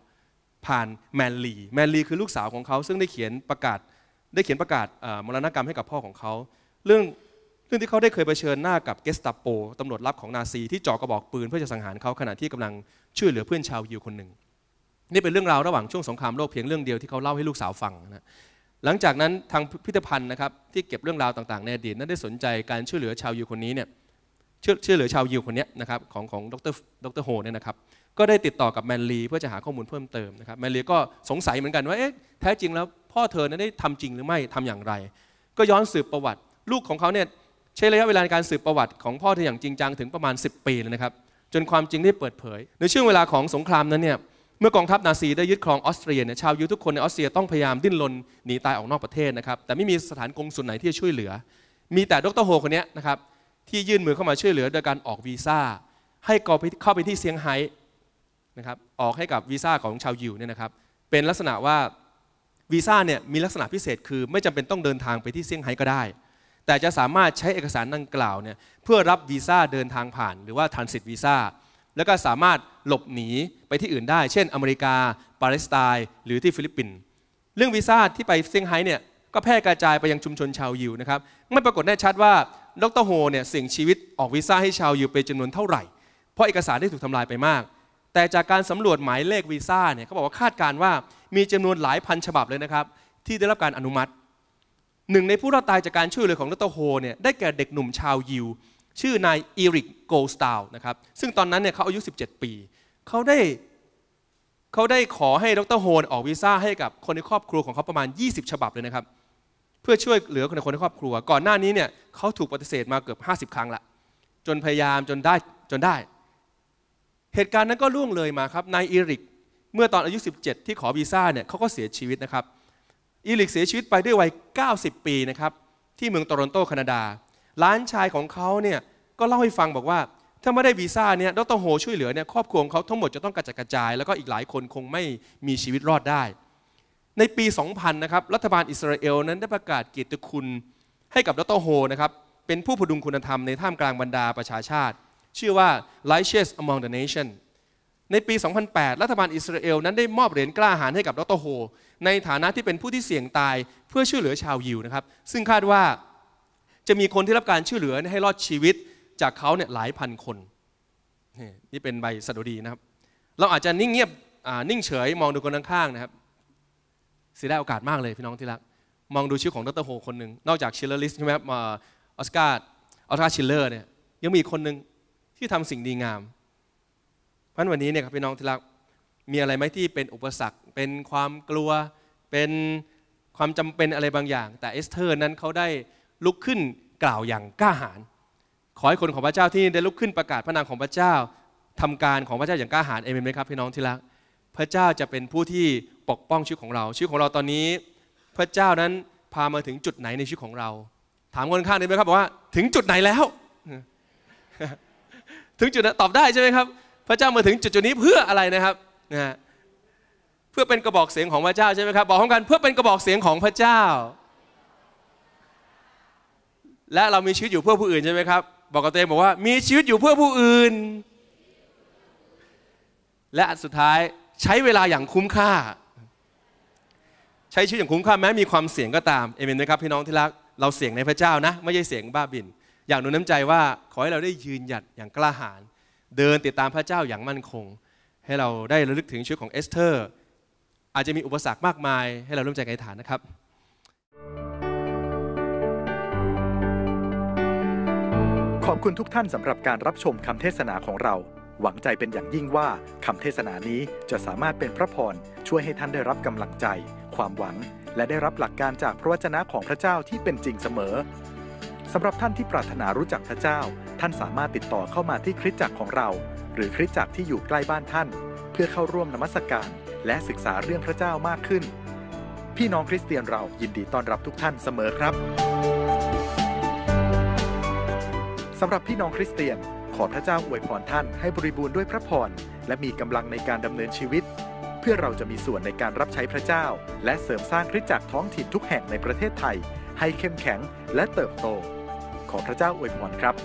ผ่านแมนลีแมนลีคือลูกสาวของเขาซึ่งได้เขียนประกาศได้เขียนประกาศมรณกรรมให้กับพ่อของเขาเรื่องึ่งที่เขาได้เคยเผชิญหน้ากับเกสตาโปตำรวจลับของนาซี ที่จ่อกระบอกปืนเพื่อจะสังหารเขาขณะที่กำลังช่วยเหลือเพื่อนชาวยิวคนหนึ่งนี่เป็นเรื่องราวระหว่างช่วงสงครามโลกเพียงเรื่องเดียวที่เขาเล่าให้ลูกสาวฟังนะหลังจากนั้นทางพิพิธภัณฑ์นะครับที่เก็บเรื่องราวต่างๆในอดีตนั้นได้สนใจการช่วยเหลือชาวยิวคนนี้เนี่ยช่วยเหลือชาวยิวคนนี้นะครับของของดรดรโฮเนี่ยนะครับก็ได้ติดต่อกับแมนลีเพื่อจะหาข้อมูลเพิ่มเติมนะครับแมนลีก็สงสัยเหมือนกันว่าเอ๊ะแท้จริงแล้วพ่อเธอนั้นได้ทำจริงหรือไม่ทำอย่างไร ก็ย้อนสืบประวัติลูกของเขาเนี่ยใช้ระยะเวลาในการสืบประวัติของพ่อเธออย่างจริงจังถึงประมาณ 10 ปีเลยนะครับจนความจริงได้เปิดเผย ในช่วงเวลาของสงครามนั้นเนี่ยเมื่อกองทัพนาซีได้ยึดครองออสเตรียเนี่ยชาวยูทุกคนในออสเตรียต้องพยายามดิ้นรนหนีตายออกนอกประเทศนะครับแต่ไม่มีสถานกงสุลไหนที่จะช่วยเหลือ มีแต่ดรโฮคนนี้นะครับที่ยื่นมือเข้ามาช่วยเหลือโดยการออกวีซ่าให้เข้าไปที่เซี่ยงไฮ้นะครับออกให้กับวีซ่าของชาวยูเนี่ยนะครับเป็นลักษณะว่าวีซ่าเนี่ยมีลักษณะพิเศษคือไม่จำเป็นต้องเดินทางไปที่เซี่ยงไฮ้ก็ได้แต่จะสามารถใช้เอกสารดังกล่าวเนี่ยเพื่อรับวีซ่าเดินทางผ่าน หรือว่าทรานสิตวีซ่าแล้วก็สามารถหลบหนีไปที่อื่นได้ เช่น อเมริกา ปาเลสไตน์หรือที่ฟิลิปปินส์เรื่องวีซ่าที่ไปเซี่ยงไฮ้เนี่ยก็แพร่กระจายไปยังชุมชนชาวยิวนะครับไม่ปรากฏแน่ชัดว่าดรโฮเนี่ยเสี่ยงชีวิตออกวีซ่าให้ชาวยิวเป็นจำนวนเท่าไหร่เพราะเอกสารได้ถูกทำลายไปมาก แต่จากการสำรวจหมายเลขวีซ่าเนี่ยเขาบอกว่าคาดการว่ามีจำนวนหลายพันฉบับเลยนะครับที่ได้รับการอนุมัติหนึ่งในผู้รอดตายจากการช่วยเหลือของดรโฮเนี่ยได้แก่เด็กหนุ่มชาวยิว ชื่อนายอีริกโกสตาวนะครับซึ่งตอนนั้นเนี่ยเขาอายุ 17 ปีเขาได้เขาได้ขอให้ดรโฮนออกวีซ่า ให้กับคนในครอบครัวของเขาประมาณ 20 ฉบับเลยนะครับ เพื่อช่วยเหลือคนในคนในครอบครัวก่อนหน้านี้เนี่ยเขาถูกปฏิเสธมาเกือบ 50 ครั้งละ จนพยายามจนได้จนได้ เหตุการณ์นั้นก็ล่วงเลยมาครับนายอีริกเมื่อตอนอายุ 17 ที่ขอวีซ่าเนี่ยเขาก็เสียชีวิตนะครับอีลิกเสียชีวิตไปด้วยวัย 90 ปีนะครับที่เมืองโตรอนโตแคนาดาหลานชายของเขาเนี่ยก็เล่าให้ฟังบอกว่าถ้าไม่ได้วีซ่าเนี่ยดรโฮช่วยเหลือเนี่ยครอบครัวของเขาทั้งหมดจะต้องกระจัดกระจาย แล้วก็อีกหลายคนคงไม่มีชีวิตรอดได้ ในปี 2000 นะครับรัฐบาลอิสราเอล นั้นได้ประกาศเกียรติคุณให้กับดรโฮนะครับเป็นผู้ผดุงคุณธรรมในท่ามกลางบรรดาประชาชาติ ชื่อว่า Righteous Among the Nation ในปี 2008 รัฐบาลอิสราเอลนั้นได้มอบเหรียญกล้าหาญให้กับดรโฮในฐานะที่เป็นผู้ที่เสี่ยงตายเพื่อช่วยเหลือชาวยิวนะครับ ซึ่งคาดว่าจะมีคนที่รับการช่วยเหลือให้รอดชีวิตจากเขาเนี่ยหลายพันคนนี่เป็นใบสดุดีนะครับ เราอาจจะนิ่งเงียบนิ่งเฉยมองดูคนข้างๆนะครับเสียได้โอกาสมากเลยพี่น้องที่รัก มองดูชื่อของดรโฮคนหนึ่งนอกจากชิลเลอร์ลิสใช่ไหมครับออสการ์ออสการ์ชิลเลอร์เนี่ยยังมีคนหนึ่งที่ทำสิ่งดีงามเพราะวันนี้เนี่ยครับพี่น้องที่รักมีอะไรไหมที่เป็นอุปสรรค เป็นความกลัวเป็นความจำเป็นอะไรบางอย่าง แต่เอสเธอร์นั้นเขาได้ลุกขึ้นกล่าวอย่างกล้าหาญขอให้คนของพระเจ้าที่ได้ลุกขึ้นประกาศพระนามของพระเจ้า ทำการของพระเจ้าอย่างกล้าหาญเอเมนไหมครับพี่น้องที่รักพระเจ้าจะเป็นผู้ที่ปกป้องชีวิตของเราชีวิตของเราตอนนี้ พระเจ้านั้นพามาถึงจุดไหนในชีวิตของเรา ถามคนข้างนี้ไหมครับบอกว่า ถึงจุดไหนแล้ว ถึงจุดนั้นตอบได้ใช่ไหมครับ พระเจ้ามาถึงจุดจุดนี้เพื่ออะไรนะครับนะเพื่อเป็นกระบอกเสียงของพระเจ้าใช่ไหมครับบอกของกันเพื่อเป็นกระบอกเสียงของพระเจ้า และเรามีชีวิตอยู่เพื่อผู้อื่นใช่ไหมครับบอกกับตัวเองบอกว่า มีชีวิตอยู่เพื่อผู้อื่น และสุดท้ายใช้เวลาอย่างคุ้มค่า ใช้ชีวิตอย่างคุ้มค่าแม้มีความเสี่ยงก็ตามเอเมนไหมครับพี่น้องที่รักเราเสี่ยงในพระเจ้านะไม่ใช่เสี่ยงบ้าบินอย่างหนุนน้ำใจว่า ขอให้เราได้ยืนหยัดอย่างกล้าหาญเดินติดตามพระเจ้าอย่างมั่นคงให้เราได้ระลึกถึงชีวิตของเอสเธอร์ อาจจะมีอุปสรรคมากมาย ให้เราร่วมใจกันอธิษฐานนะครับ ขอบคุณทุกท่านสำหรับการรับชมคำเทศนาของเรา หวังใจเป็นอย่างยิ่งว่าคำเทศนานี้จะสามารถเป็นพระพร ช่วยให้ท่านได้รับกำลังใจ ความหวัง และได้รับหลักการจากพระวจนะของพระเจ้าที่เป็นจริงเสมอสำหรับท่านที่ปรารถนารู้จักพระเจ้า ท่านสามารถติดต่อเข้ามาที่คริสตจักรของเราหรือคริสตจักรที่อยู่ใกล้บ้านท่าน เพื่อเข้าร่วมนมัสกการและศึกษาเรื่องพระเจ้ามากขึ้น พี่น้องคริสเตียนเรายินดีต้อนรับทุกท่านเสมอครับสำหรับพี่น้องคริสเตียนขอพระเจ้าอวยพรท่าน ให้บริบูรณ์ด้วยพระพรและมีกำลังในการดำเนินชีวิต เพื่อเราจะมีส่วนในการรับใช้พระเจ้า และเสริมสร้างคริสตจักรท้องถิ่นทุกแห่งในประเทศไทย ให้เข้มแข็งและเติบโต ขอพระเจ้าอวยพรครับ